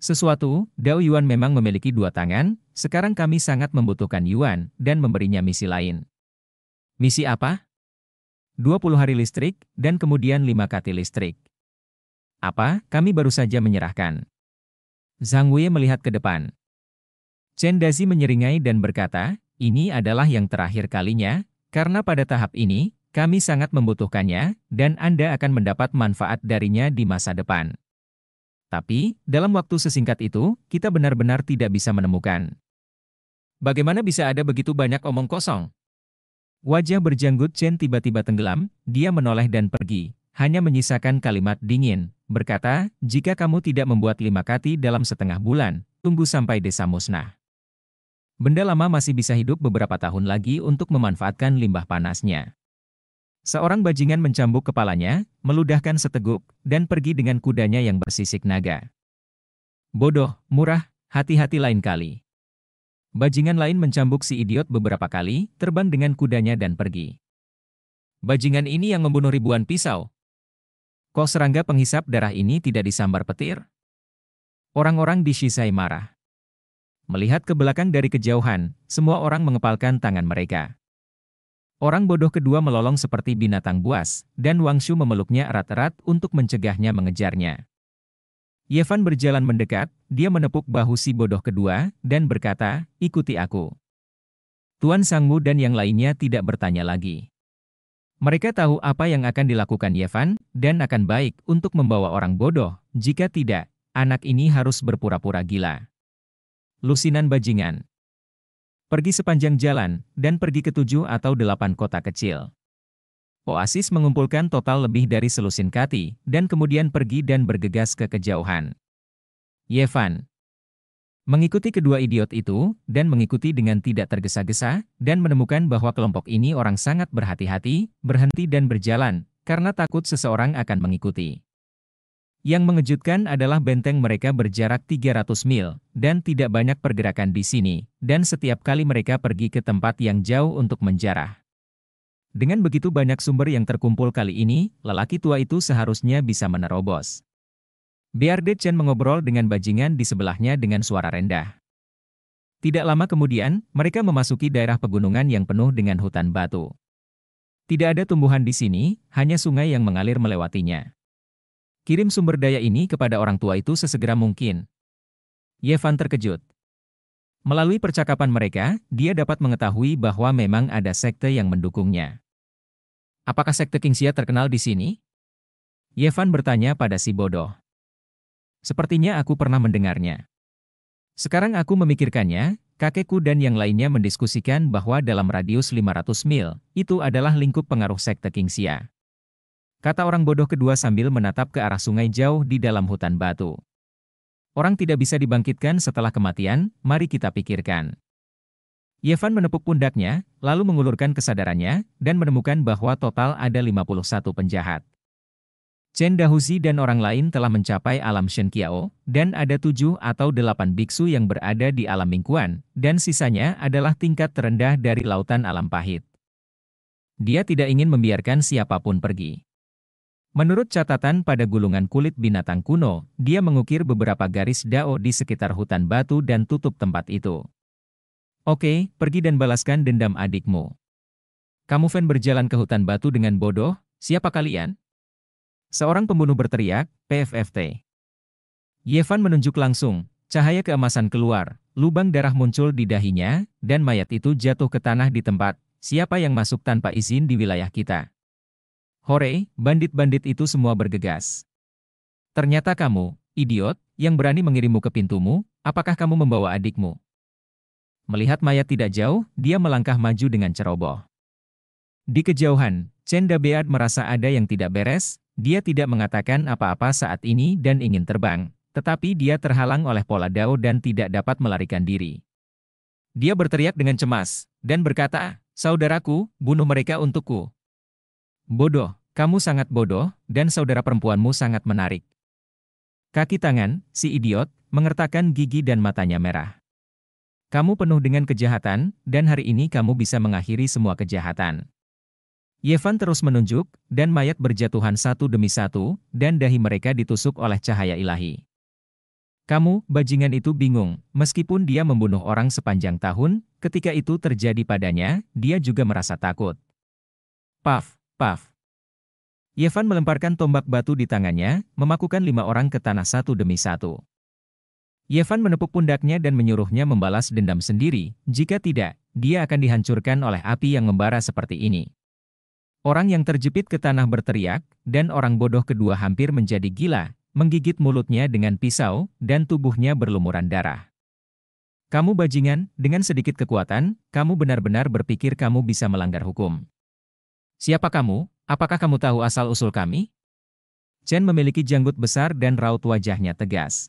sesuatu, Dao Yuan memang memiliki dua tangan, sekarang kami sangat membutuhkan Yuan, dan memberinya misi lain. Misi apa? 20 hari listrik, dan kemudian 5 kati listrik. Apa, kami baru saja menyerahkan. Zhang Wei melihat ke depan. Chen Dazi menyeringai dan berkata, ini adalah yang terakhir kalinya, karena pada tahap ini, kami sangat membutuhkannya, dan Anda akan mendapat manfaat darinya di masa depan. Tapi, dalam waktu sesingkat itu, kita benar-benar tidak bisa menemukan. Bagaimana bisa ada begitu banyak omong kosong? Wajah berjanggut Chen tiba-tiba tenggelam, dia menoleh dan pergi, hanya menyisakan kalimat dingin, berkata, jika kamu tidak membuat lima kati dalam setengah bulan, tunggu sampai desa musnah. Benda lama masih bisa hidup beberapa tahun lagi untuk memanfaatkan limbah panasnya. Seorang bajingan mencambuk kepalanya, meludahkan seteguk, dan pergi dengan kudanya yang bersisik naga. Bodoh, murah, hati-hati lain kali. Bajingan lain mencambuk si idiot beberapa kali, terbang dengan kudanya dan pergi. Bajingan ini yang membunuh ribuan pisau. Kok serangga penghisap darah ini tidak disambar petir? Orang-orang di Shisai marah. Melihat ke belakang dari kejauhan, semua orang mengepalkan tangan mereka. Orang bodoh kedua melolong seperti binatang buas, dan Wang Shu memeluknya erat-erat untuk mencegahnya mengejarnya. Yevan berjalan mendekat, dia menepuk bahu si bodoh kedua, dan berkata, ikuti aku. Tuan Sangmu dan yang lainnya tidak bertanya lagi. Mereka tahu apa yang akan dilakukan Yevan, dan akan baik untuk membawa orang bodoh, jika tidak, anak ini harus berpura-pura gila. Lusinan bajingan pergi sepanjang jalan, dan pergi ke tujuh atau delapan kota kecil. Oasis mengumpulkan total lebih dari selusin kati, dan kemudian pergi dan bergegas ke kejauhan. Yevan mengikuti kedua idiot itu, dan mengikuti dengan tidak tergesa-gesa, dan menemukan bahwa kelompok ini orang sangat berhati-hati, berhenti dan berjalan, karena takut seseorang akan mengikuti. Yang mengejutkan adalah benteng mereka berjarak 300 mil, dan tidak banyak pergerakan di sini, dan setiap kali mereka pergi ke tempat yang jauh untuk menjarah. Dengan begitu banyak sumber yang terkumpul kali ini, lelaki tua itu seharusnya bisa menerobos. Biarde Chen mengobrol dengan bajingan di sebelahnya dengan suara rendah. Tidak lama kemudian, mereka memasuki daerah pegunungan yang penuh dengan hutan batu. Tidak ada tumbuhan di sini, hanya sungai yang mengalir melewatinya. Kirim sumber daya ini kepada orang tua itu sesegera mungkin. Yevan terkejut. Melalui percakapan mereka, dia dapat mengetahui bahwa memang ada sekte yang mendukungnya. Apakah sekte Kingsia terkenal di sini? Yevan bertanya pada si bodoh. Sepertinya aku pernah mendengarnya. Sekarang aku memikirkannya, kakekku dan yang lainnya mendiskusikan bahwa dalam radius 500 mil, itu adalah lingkup pengaruh sekte Kingsia kata orang bodoh kedua sambil menatap ke arah sungai jauh di dalam hutan batu. Orang tidak bisa dibangkitkan setelah kematian, mari kita pikirkan. Yevan menepuk pundaknya, lalu mengulurkan kesadarannya, dan menemukan bahwa total ada 51 penjahat. Chen Dahuzi dan orang lain telah mencapai alam Shen Shenqiao, dan ada tujuh atau delapan biksu yang berada di alam Mingkuan, dan sisanya adalah tingkat terendah dari lautan alam pahit. Dia tidak ingin membiarkan siapapun pergi. Menurut catatan pada gulungan kulit binatang kuno, dia mengukir beberapa garis dao di sekitar hutan batu dan tutup tempat itu. Oke, pergi dan balaskan dendam adikmu. Kamu Fen berjalan ke hutan batu dengan bodoh, siapa kalian? Seorang pembunuh berteriak, PFFT. Yevan menunjuk langsung, cahaya keemasan keluar, lubang darah muncul di dahinya, dan mayat itu jatuh ke tanah di tempat, siapa yang masuk tanpa izin di wilayah kita. Hore, bandit-bandit itu semua bergegas. Ternyata kamu, idiot, yang berani mengirimmu ke pintumu, apakah kamu membawa adikmu? Melihat mayat tidak jauh, dia melangkah maju dengan ceroboh. Di kejauhan, Cenda Beat merasa ada yang tidak beres, dia tidak mengatakan apa-apa saat ini dan ingin terbang, tetapi dia terhalang oleh pola dao dan tidak dapat melarikan diri. Dia berteriak dengan cemas, dan berkata, Saudaraku, bunuh mereka untukku. Bodoh, kamu sangat bodoh, dan saudara perempuanmu sangat menarik. Kaki tangan, si idiot, mengertakkan gigi dan matanya merah. Kamu penuh dengan kejahatan, dan hari ini kamu bisa mengakhiri semua kejahatan. Yevan terus menunjuk, dan mayat berjatuhan satu demi satu, dan dahi mereka ditusuk oleh cahaya ilahi. Kamu, bajingan itu bingung, meskipun dia membunuh orang sepanjang tahun, ketika itu terjadi padanya, dia juga merasa takut. Puff. Puff. Yevan melemparkan tombak batu di tangannya, memakukan lima orang ke tanah satu demi satu. Yevan menepuk pundaknya dan menyuruhnya membalas dendam sendiri, jika tidak, dia akan dihancurkan oleh api yang membara seperti ini. Orang yang terjepit ke tanah berteriak, dan orang bodoh kedua hampir menjadi gila, menggigit mulutnya dengan pisau, dan tubuhnya berlumuran darah. Kamu bajingan, dengan sedikit kekuatan, kamu benar-benar berpikir kamu bisa melanggar hukum. Siapa kamu? Apakah kamu tahu asal-usul kami? Chen memiliki janggut besar dan raut wajahnya tegas.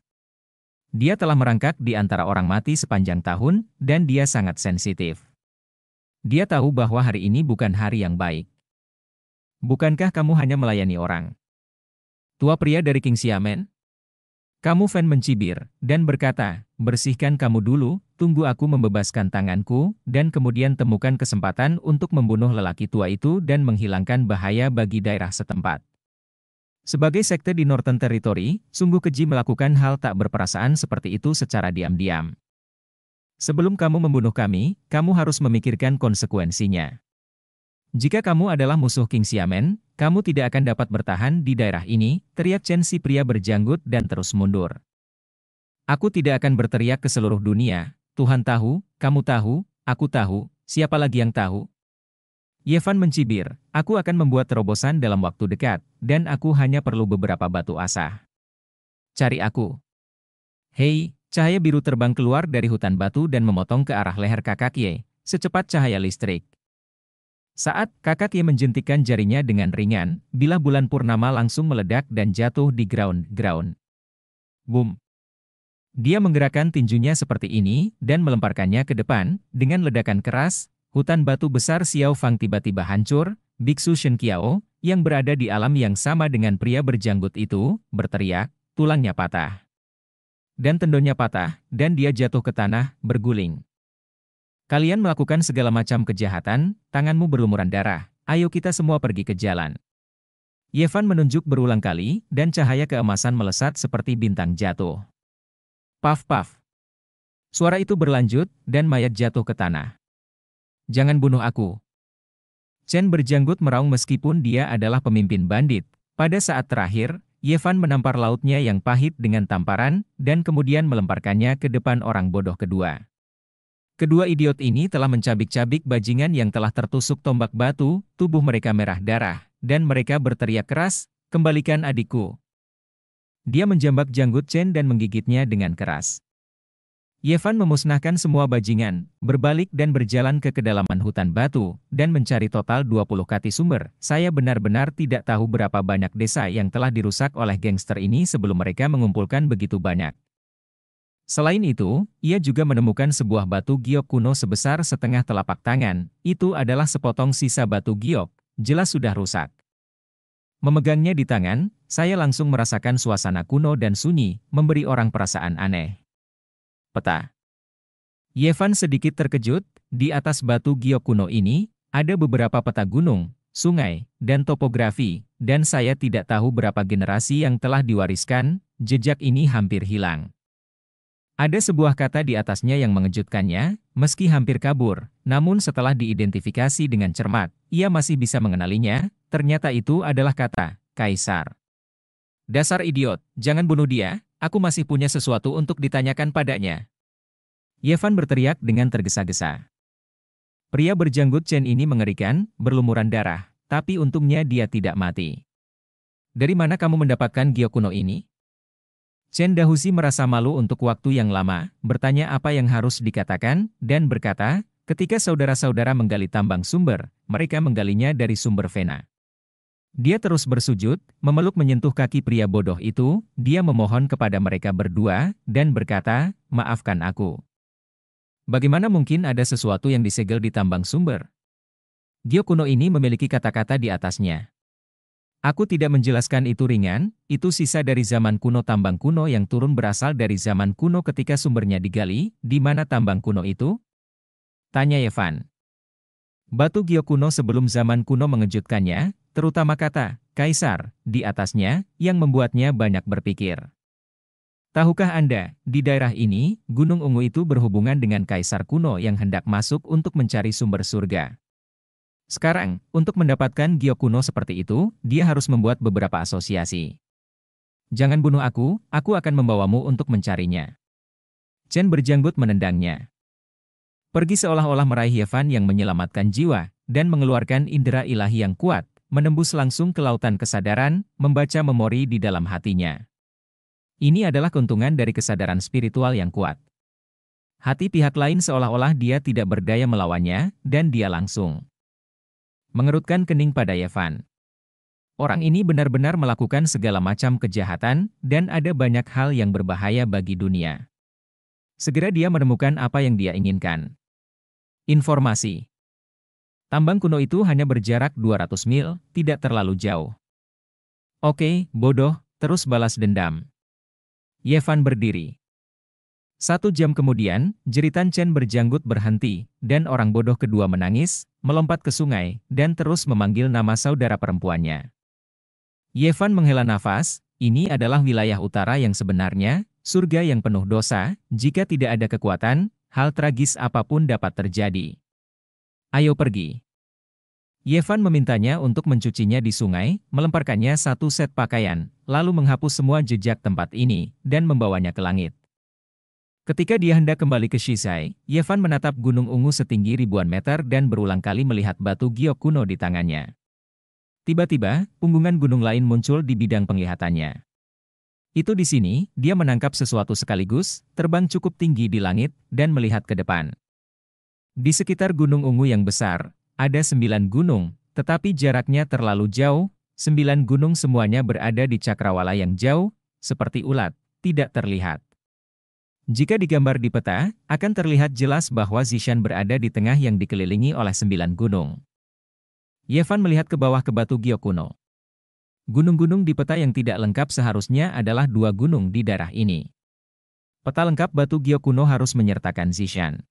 Dia telah merangkak di antara orang mati sepanjang tahun, dan dia sangat sensitif. Dia tahu bahwa hari ini bukan hari yang baik. Bukankah kamu hanya melayani orang? Tua pria dari King Siamen? Kamu Fan mencibir, dan berkata, bersihkan kamu dulu, tunggu aku membebaskan tanganku, dan kemudian temukan kesempatan untuk membunuh lelaki tua itu dan menghilangkan bahaya bagi daerah setempat. Sebagai sekte di Northern Territory, sungguh keji melakukan hal tak berperasaan seperti itu secara diam-diam. Sebelum kamu membunuh kami, kamu harus memikirkan konsekuensinya. Jika kamu adalah musuh King Siamen, kamu tidak akan dapat bertahan di daerah ini, teriak Chen si pria berjanggut dan terus mundur. Aku tidak akan berteriak ke seluruh dunia, Tuhan tahu, kamu tahu, aku tahu, siapa lagi yang tahu? Yevan mencibir, aku akan membuat terobosan dalam waktu dekat, dan aku hanya perlu beberapa batu asah. Cari aku. Hei, cahaya biru terbang keluar dari hutan batu dan memotong ke arah leher kakak Ye, secepat cahaya listrik. Saat kakak Ki menjentikan jarinya dengan ringan, bila bulan purnama langsung meledak dan jatuh di ground-ground. Boom. Dia menggerakkan tinjunya seperti ini dan melemparkannya ke depan, dengan ledakan keras, hutan batu besar Xiao Fang tiba-tiba hancur, Biksu Shen Qiao, yang berada di alam yang sama dengan pria berjanggut itu, berteriak, tulangnya patah. Dan tendonya patah, dan dia jatuh ke tanah, berguling. Kalian melakukan segala macam kejahatan, tanganmu berlumuran darah, ayo kita semua pergi ke jalan. Yevan menunjuk berulang kali, dan cahaya keemasan melesat seperti bintang jatuh. Paf paf. Suara itu berlanjut, dan mayat jatuh ke tanah. Jangan bunuh aku. Chen berjanggut meraung meskipun dia adalah pemimpin bandit. Pada saat terakhir, Yevan menampar lautnya yang pahit dengan tamparan, dan kemudian melemparkannya ke depan orang bodoh kedua. Kedua idiot ini telah mencabik-cabik bajingan yang telah tertusuk tombak batu, tubuh mereka merah darah, dan mereka berteriak keras, kembalikan adikku. Dia menjambak janggut Chen dan menggigitnya dengan keras. Yevan memusnahkan semua bajingan, berbalik dan berjalan ke kedalaman hutan batu, dan mencari total 20 kati sumber. Saya benar-benar tidak tahu berapa banyak desa yang telah dirusak oleh gangster ini sebelum mereka mengumpulkan begitu banyak. Selain itu, ia juga menemukan sebuah batu giok kuno sebesar setengah telapak tangan, itu adalah sepotong sisa batu giok, jelas sudah rusak. Memegangnya di tangan, saya langsung merasakan suasana kuno dan sunyi, memberi orang perasaan aneh. Peta Yevan sedikit terkejut, di atas batu giok kuno ini, ada beberapa peta gunung, sungai, dan topografi, dan saya tidak tahu berapa generasi yang telah diwariskan, jejak ini hampir hilang. Ada sebuah kata di atasnya yang mengejutkannya, meski hampir kabur, namun setelah diidentifikasi dengan cermat, ia masih bisa mengenalinya, ternyata itu adalah kata, Kaisar. Dasar idiot, jangan bunuh dia, aku masih punya sesuatu untuk ditanyakan padanya. Yevan berteriak dengan tergesa-gesa. Pria berjanggut Chen ini mengerikan, berlumuran darah, tapi untungnya dia tidak mati. Dari mana kamu mendapatkan gio ini? Chen Dahusi merasa malu untuk waktu yang lama, bertanya apa yang harus dikatakan, dan berkata, ketika saudara-saudara menggali tambang sumber, mereka menggalinya dari sumber Vena. Dia terus bersujud, memeluk menyentuh kaki pria bodoh itu, dia memohon kepada mereka berdua, dan berkata, maafkan aku. Bagaimana mungkin ada sesuatu yang disegel di tambang sumber? Gyokuno ini memiliki kata-kata di atasnya. Aku tidak menjelaskan itu ringan, itu sisa dari zaman kuno tambang kuno yang turun berasal dari zaman kuno ketika sumbernya digali, di mana tambang kuno itu? Tanya Evan. Batu gio kuno sebelum zaman kuno mengejutkannya, terutama kata, kaisar, di atasnya, yang membuatnya banyak berpikir. Tahukah Anda, di daerah ini, Gunung Ungu itu berhubungan dengan kaisar kuno yang hendak masuk untuk mencari sumber surga. Sekarang, untuk mendapatkan giok kuno seperti itu, dia harus membuat beberapa asosiasi. Jangan bunuh aku, aku akan membawamu untuk mencarinya. Chen berjanggut menendangnya. Pergi seolah-olah meraih Yevan yang menyelamatkan jiwa, dan mengeluarkan indera ilahi yang kuat, menembus langsung ke lautan kesadaran, membaca memori di dalam hatinya. Ini adalah keuntungan dari kesadaran spiritual yang kuat. Hati pihak lain seolah-olah dia tidak berdaya melawannya, dan dia langsung mengerutkan kening pada Yevan. Orang ini benar-benar melakukan segala macam kejahatan, dan ada banyak hal yang berbahaya bagi dunia. Segera dia menemukan apa yang dia inginkan. Informasi Tambang kuno itu hanya berjarak 200 mil, tidak terlalu jauh. Oke, bodoh, terus balas dendam. Yevan berdiri. Satu jam kemudian, jeritan Chen berjanggut berhenti, dan orang bodoh kedua menangis, melompat ke sungai, dan terus memanggil nama saudara perempuannya. Yevan menghela nafas, ini adalah wilayah utara yang sebenarnya, surga yang penuh dosa, jika tidak ada kekuatan, hal tragis apapun dapat terjadi. Ayo pergi. Yevan memintanya untuk mencucinya di sungai, melemparkannya satu set pakaian, lalu menghapus semua jejak tempat ini, dan membawanya ke langit. Ketika dia hendak kembali ke Shisai, Yevan menatap gunung ungu setinggi ribuan meter dan berulang kali melihat batu giok kuno di tangannya. Tiba-tiba, punggungan gunung lain muncul di bidang penglihatannya. Itu di sini, dia menangkap sesuatu sekaligus, terbang cukup tinggi di langit, dan melihat ke depan. Di sekitar gunung ungu yang besar, ada sembilan gunung, tetapi jaraknya terlalu jauh, sembilan gunung semuanya berada di cakrawala yang jauh, seperti ulat, tidak terlihat. Jika digambar di peta, akan terlihat jelas bahwa Zishan berada di tengah yang dikelilingi oleh sembilan gunung. Yevan melihat ke bawah ke batu giok Gunung-gunung di peta yang tidak lengkap seharusnya adalah dua gunung di daerah ini. Peta lengkap batu giok harus menyertakan Zishan.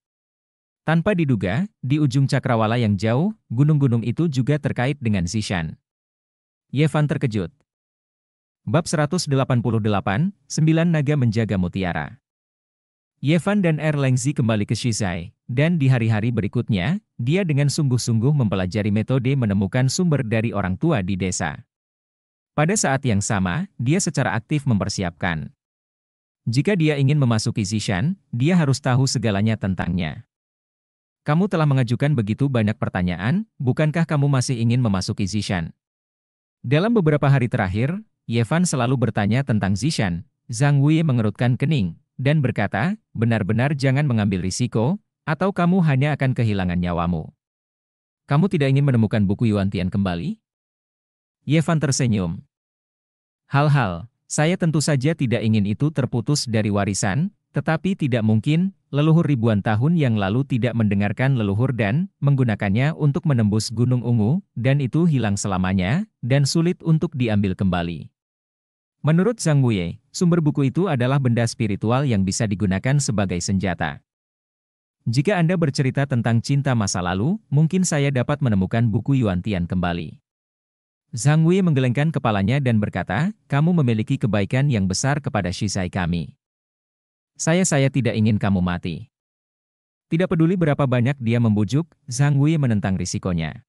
Tanpa diduga, di ujung cakrawala yang jauh, gunung-gunung itu juga terkait dengan Zishan. Yevan terkejut. Bab 188, 9 Naga Menjaga Mutiara Yevan dan Erlengzi kembali ke Shizai, dan di hari-hari berikutnya, dia dengan sungguh-sungguh mempelajari metode menemukan sumber dari orang tua di desa. Pada saat yang sama, dia secara aktif mempersiapkan. Jika dia ingin memasuki Zishan, dia harus tahu segalanya tentangnya. Kamu telah mengajukan begitu banyak pertanyaan, bukankah kamu masih ingin memasuki Zishan? Dalam beberapa hari terakhir, Yevan selalu bertanya tentang Zishan. Zhang Wei mengerutkan kening, dan berkata, benar-benar jangan mengambil risiko, atau kamu hanya akan kehilangan nyawamu. Kamu tidak ingin menemukan buku Yuan Tian kembali? Yevan tersenyum. Hal-hal, saya tentu saja tidak ingin itu terputus dari warisan, tetapi tidak mungkin leluhur ribuan tahun yang lalu tidak mendengarkan leluhur dan menggunakannya untuk menembus Gunung Ungu, dan itu hilang selamanya, dan sulit untuk diambil kembali. Menurut Zhang Wuyi. Sumber buku itu adalah benda spiritual yang bisa digunakan sebagai senjata. Jika Anda bercerita tentang cinta masa lalu, mungkin saya dapat menemukan buku Yuan Tian kembali. Zhang Wei menggelengkan kepalanya dan berkata, kamu memiliki kebaikan yang besar kepada Shisai kami. Saya-saya tidak ingin kamu mati. Tidak peduli berapa banyak dia membujuk, Zhang Wei menentang risikonya.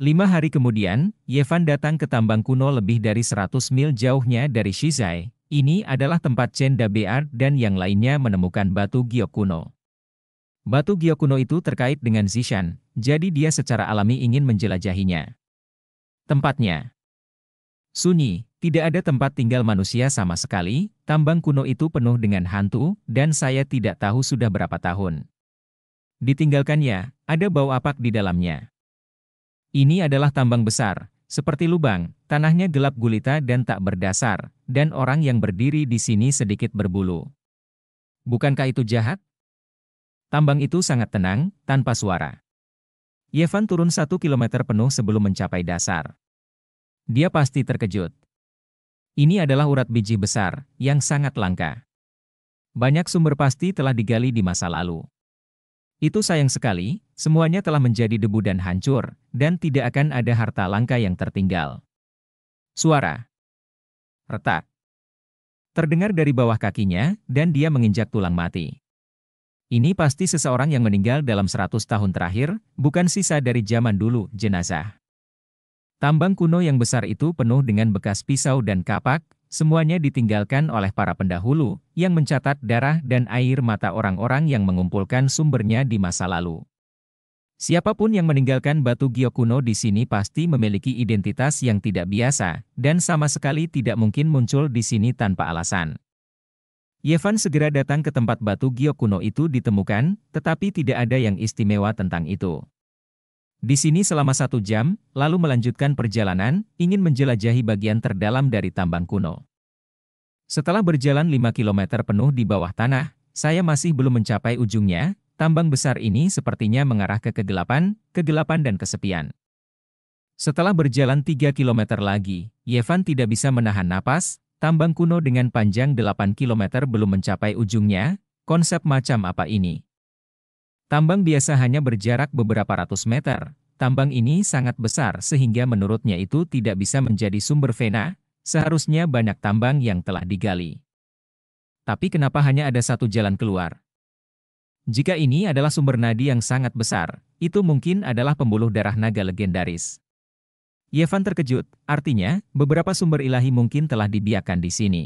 Lima hari kemudian, Yevan datang ke tambang kuno lebih dari 100 mil jauhnya dari Shizai, ini adalah tempat Chen Dabear dan yang lainnya menemukan batu giok kuno. Batu giok kuno itu terkait dengan Zishan, jadi dia secara alami ingin menjelajahinya. Tempatnya sunyi, tidak ada tempat tinggal manusia sama sekali, tambang kuno itu penuh dengan hantu, dan saya tidak tahu sudah berapa tahun. Ditinggalkannya, ada bau apak di dalamnya. Ini adalah tambang besar, seperti lubang, tanahnya gelap gulita dan tak berdasar, dan orang yang berdiri di sini sedikit berbulu. Bukankah itu jahat? Tambang itu sangat tenang, tanpa suara. Yevan turun satu kilometer penuh sebelum mencapai dasar. Dia pasti terkejut. Ini adalah urat biji besar, yang sangat langka. Banyak sumber pasti telah digali di masa lalu. Itu sayang sekali, semuanya telah menjadi debu dan hancur, dan tidak akan ada harta langka yang tertinggal. Suara retak. Terdengar dari bawah kakinya, dan dia menginjak tulang mati. Ini pasti seseorang yang meninggal dalam seratus tahun terakhir, bukan sisa dari zaman dulu, jenazah. Tambang kuno yang besar itu penuh dengan bekas pisau dan kapak, semuanya ditinggalkan oleh para pendahulu, yang mencatat darah dan air mata orang-orang yang mengumpulkan sumbernya di masa lalu. Siapapun yang meninggalkan batu giok kuno di sini pasti memiliki identitas yang tidak biasa, dan sama sekali tidak mungkin muncul di sini tanpa alasan. Yevan segera datang ke tempat batu giok kuno itu ditemukan, tetapi tidak ada yang istimewa tentang itu. Di sini selama satu jam, lalu melanjutkan perjalanan, ingin menjelajahi bagian terdalam dari tambang kuno. Setelah berjalan 5 km penuh di bawah tanah, saya masih belum mencapai ujungnya, Tambang besar ini sepertinya mengarah ke kegelapan, kegelapan dan kesepian. Setelah berjalan 3 km lagi, Yevan tidak bisa menahan napas, tambang kuno dengan panjang 8 km belum mencapai ujungnya, konsep macam apa ini? Tambang biasa hanya berjarak beberapa ratus meter, tambang ini sangat besar sehingga menurutnya itu tidak bisa menjadi sumber vena, seharusnya banyak tambang yang telah digali. Tapi kenapa hanya ada satu jalan keluar? Jika ini adalah sumber nadi yang sangat besar, itu mungkin adalah pembuluh darah naga legendaris. Yevan iya, terkejut, artinya, beberapa sumber ilahi mungkin telah dibiarkan di sini.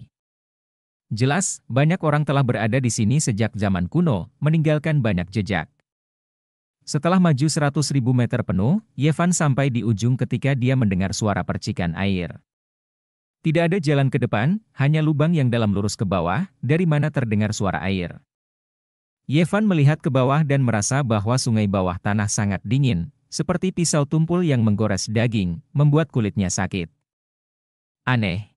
Jelas, banyak orang telah berada di sini sejak zaman kuno, meninggalkan banyak jejak. Setelah maju ribu meter penuh, Yevan iya sampai di ujung ketika dia mendengar suara percikan air. Tidak ada jalan ke depan, hanya lubang yang dalam lurus ke bawah, dari mana terdengar suara air. Yevan melihat ke bawah dan merasa bahwa sungai bawah tanah sangat dingin, seperti pisau tumpul yang menggores daging, membuat kulitnya sakit. Aneh.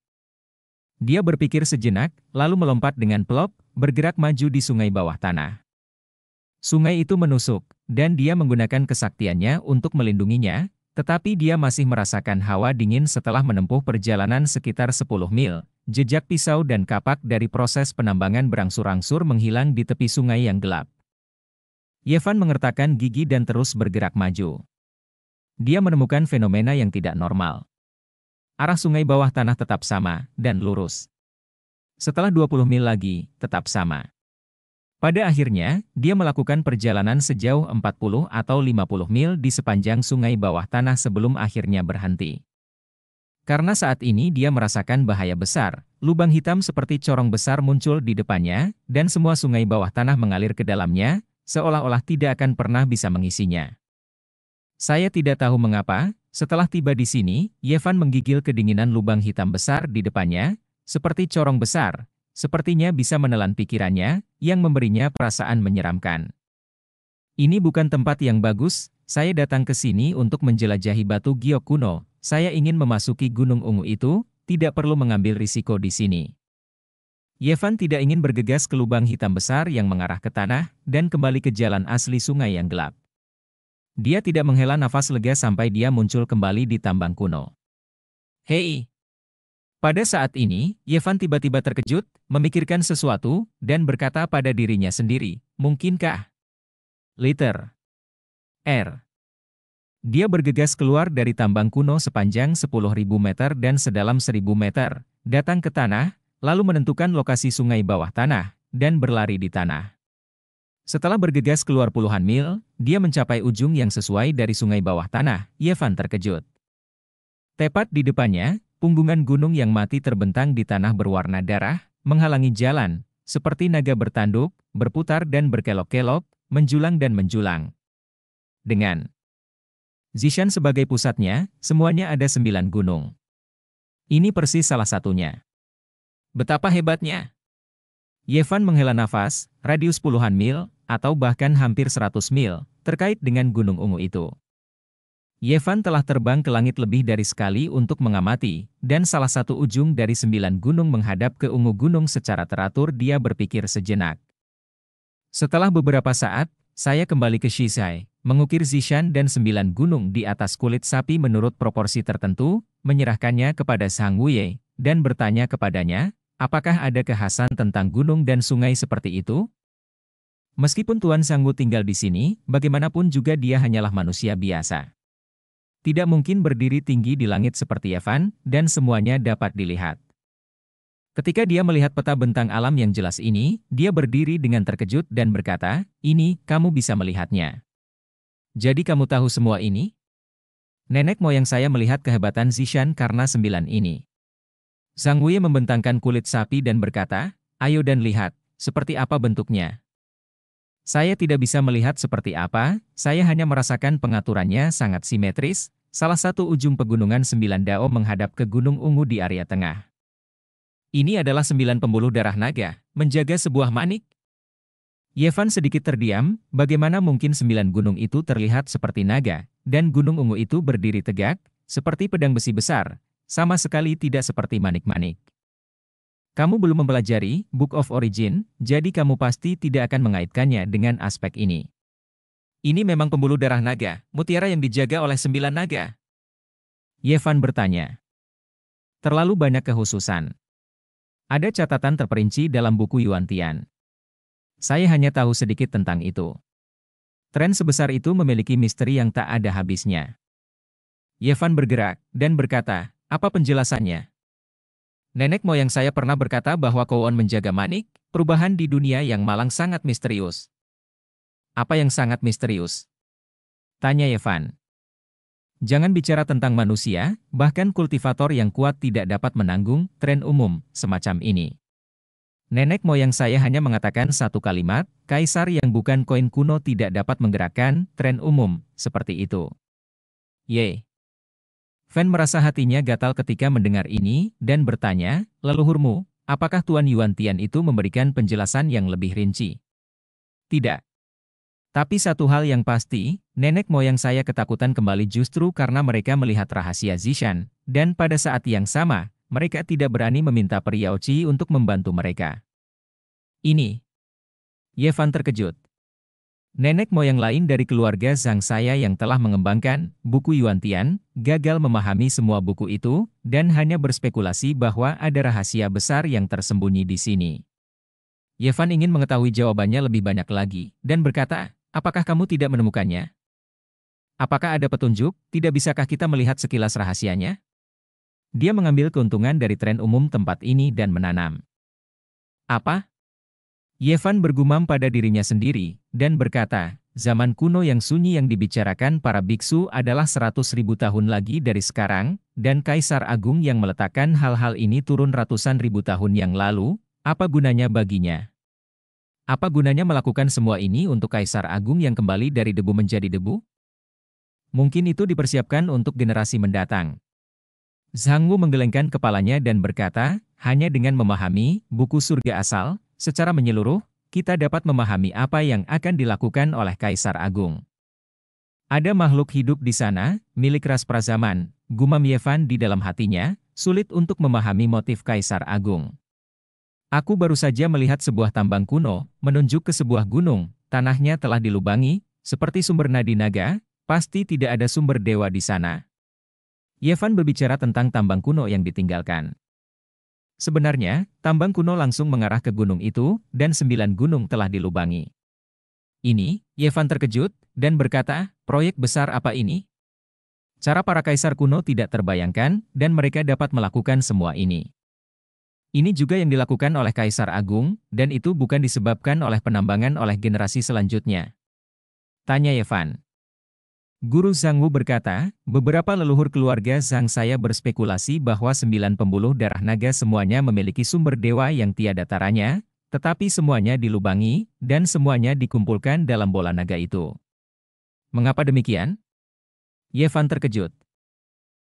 Dia berpikir sejenak, lalu melompat dengan pelop, bergerak maju di sungai bawah tanah. Sungai itu menusuk, dan dia menggunakan kesaktiannya untuk melindunginya, tetapi dia masih merasakan hawa dingin setelah menempuh perjalanan sekitar 10 mil, Jejak pisau dan kapak dari proses penambangan berangsur-angsur menghilang di tepi sungai yang gelap. Yevan mengertakkan gigi dan terus bergerak maju. Dia menemukan fenomena yang tidak normal. Arah sungai bawah tanah tetap sama, dan lurus. Setelah 20 mil lagi, tetap sama. Pada akhirnya, dia melakukan perjalanan sejauh 40 atau 50 mil di sepanjang sungai bawah tanah sebelum akhirnya berhenti. Karena saat ini dia merasakan bahaya besar, lubang hitam seperti corong besar muncul di depannya, dan semua sungai bawah tanah mengalir ke dalamnya, seolah-olah tidak akan pernah bisa mengisinya. Saya tidak tahu mengapa, setelah tiba di sini, Yevan menggigil kedinginan lubang hitam besar di depannya, seperti corong besar, sepertinya bisa menelan pikirannya, yang memberinya perasaan menyeramkan. Ini bukan tempat yang bagus, saya datang ke sini untuk menjelajahi batu giok kuno, saya ingin memasuki Gunung Ungu itu, tidak perlu mengambil risiko di sini. Yevan tidak ingin bergegas ke lubang hitam besar yang mengarah ke tanah, dan kembali ke jalan asli sungai yang gelap. Dia tidak menghela nafas lega sampai dia muncul kembali di tambang kuno. Hei! Pada saat ini, Yevan tiba-tiba terkejut, memikirkan sesuatu, dan berkata pada dirinya sendiri, mungkinkah? Liter. R. Dia bergegas keluar dari tambang kuno sepanjang 10.000 meter dan sedalam 1.000 meter, datang ke tanah, lalu menentukan lokasi sungai bawah tanah, dan berlari di tanah. Setelah bergegas keluar puluhan mil, dia mencapai ujung yang sesuai dari sungai bawah tanah, Yevan terkejut. Tepat di depannya, punggungan gunung yang mati terbentang di tanah berwarna darah, menghalangi jalan, seperti naga bertanduk, berputar dan berkelok-kelok, menjulang dan menjulang. Dengan Zishan sebagai pusatnya, semuanya ada sembilan gunung. Ini persis salah satunya. Betapa hebatnya! Yevan menghela nafas, radius puluhan mil, atau bahkan hampir seratus mil, terkait dengan Gunung Ungu itu. Yevan telah terbang ke langit lebih dari sekali untuk mengamati, dan salah satu ujung dari sembilan gunung menghadap ke Ungu Gunung secara teratur dia berpikir sejenak. Setelah beberapa saat, saya kembali ke Shizai, mengukir Zishan dan sembilan gunung di atas kulit sapi menurut proporsi tertentu, menyerahkannya kepada Sang Wuye, dan bertanya kepadanya, apakah ada kekhasan tentang gunung dan sungai seperti itu? Meskipun Tuan Sang Sanggu tinggal di sini, bagaimanapun juga dia hanyalah manusia biasa. Tidak mungkin berdiri tinggi di langit seperti Evan, dan semuanya dapat dilihat. Ketika dia melihat peta bentang alam yang jelas ini, dia berdiri dengan terkejut dan berkata, ini, kamu bisa melihatnya. Jadi kamu tahu semua ini? Nenek moyang saya melihat kehebatan Zishan karena sembilan ini. Zhang Wei membentangkan kulit sapi dan berkata, ayo dan lihat, seperti apa bentuknya. Saya tidak bisa melihat seperti apa, saya hanya merasakan pengaturannya sangat simetris, salah satu ujung pegunungan sembilan dao menghadap ke Gunung Ungu di area tengah. Ini adalah sembilan pembuluh darah naga, menjaga sebuah manik. Yevan sedikit terdiam, bagaimana mungkin sembilan gunung itu terlihat seperti naga, dan gunung ungu itu berdiri tegak, seperti pedang besi besar, sama sekali tidak seperti manik-manik. Kamu belum mempelajari Book of Origin, jadi kamu pasti tidak akan mengaitkannya dengan aspek ini. Ini memang pembuluh darah naga, mutiara yang dijaga oleh sembilan naga. Yevan bertanya. Terlalu banyak kehususan. Ada catatan terperinci dalam buku Yuan Tian. Saya hanya tahu sedikit tentang itu. Tren sebesar itu memiliki misteri yang tak ada habisnya. Yevan bergerak dan berkata, apa penjelasannya? Nenek moyang saya pernah berkata bahwa Kowon menjaga manik, perubahan di dunia yang malang sangat misterius. Apa yang sangat misterius? Tanya Yevan. Jangan bicara tentang manusia, bahkan kultivator yang kuat tidak dapat menanggung tren umum semacam ini. Nenek moyang saya hanya mengatakan satu kalimat, kaisar yang bukan koin kuno tidak dapat menggerakkan tren umum seperti itu. Ye. Fan merasa hatinya gatal ketika mendengar ini dan bertanya, leluhurmu, apakah Tuan Yuan Tian itu memberikan penjelasan yang lebih rinci? Tidak. Tapi satu hal yang pasti, nenek moyang saya ketakutan kembali justru karena mereka melihat rahasia Zishan, dan pada saat yang sama, mereka tidak berani meminta Periaochi untuk membantu mereka. Ini. Yevan terkejut. Nenek moyang lain dari keluarga Zhang saya yang telah mengembangkan buku Yuan Tian, gagal memahami semua buku itu, dan hanya berspekulasi bahwa ada rahasia besar yang tersembunyi di sini. Yevan ingin mengetahui jawabannya lebih banyak lagi, dan berkata, Apakah kamu tidak menemukannya? Apakah ada petunjuk? Tidak bisakah kita melihat sekilas rahasianya? Dia mengambil keuntungan dari tren umum tempat ini dan menanam. Apa? Yevan bergumam pada dirinya sendiri dan berkata, zaman kuno yang sunyi yang dibicarakan para biksu adalah seratus ribu tahun lagi dari sekarang, dan Kaisar Agung yang meletakkan hal-hal ini turun ratusan ribu tahun yang lalu, apa gunanya baginya? Apa gunanya melakukan semua ini untuk Kaisar Agung yang kembali dari debu menjadi debu? Mungkin itu dipersiapkan untuk generasi mendatang. Zhang Wu menggelengkan kepalanya dan berkata, hanya dengan memahami buku surga asal, secara menyeluruh, kita dapat memahami apa yang akan dilakukan oleh Kaisar Agung. Ada makhluk hidup di sana, milik ras prazaman, gumam Yevan di dalam hatinya, sulit untuk memahami motif Kaisar Agung. Aku baru saja melihat sebuah tambang kuno, menunjuk ke sebuah gunung, tanahnya telah dilubangi, seperti sumber nadi naga, pasti tidak ada sumber dewa di sana. Yevan berbicara tentang tambang kuno yang ditinggalkan. Sebenarnya, tambang kuno langsung mengarah ke gunung itu, dan sembilan gunung telah dilubangi. Ini, Yevan terkejut, dan berkata, proyek besar apa ini? Cara para kaisar kuno tidak terbayangkan, dan mereka dapat melakukan semua ini. Ini juga yang dilakukan oleh Kaisar Agung, dan itu bukan disebabkan oleh penambangan oleh generasi selanjutnya. Tanya Yevan. Guru Zhang Wu berkata, beberapa leluhur keluarga Zhang saya berspekulasi bahwa sembilan pembuluh darah naga semuanya memiliki sumber dewa yang tiada taranya, tetapi semuanya dilubangi, dan semuanya dikumpulkan dalam bola naga itu. Mengapa demikian? Yevan terkejut.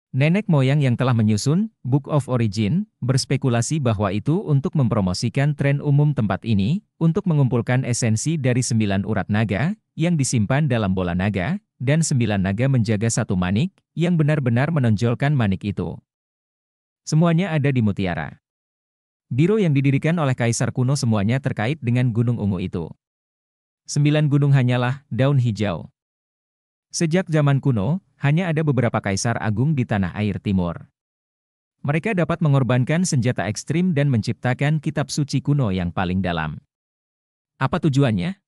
Nenek moyang yang telah menyusun Book of Origin berspekulasi bahwa itu untuk mempromosikan tren umum tempat ini, untuk mengumpulkan esensi dari sembilan urat naga yang disimpan dalam bola naga, dan sembilan naga menjaga satu manik yang benar-benar menonjolkan manik itu. Semuanya ada di mutiara. Biro yang didirikan oleh kaisar kuno semuanya terkait dengan gunung ungu itu. Sembilan gunung hanyalah daun hijau. Sejak zaman kuno, hanya ada beberapa kaisar agung di tanah air timur. Mereka dapat mengorbankan senjata ekstrim dan menciptakan kitab suci kuno yang paling dalam. Apa tujuannya?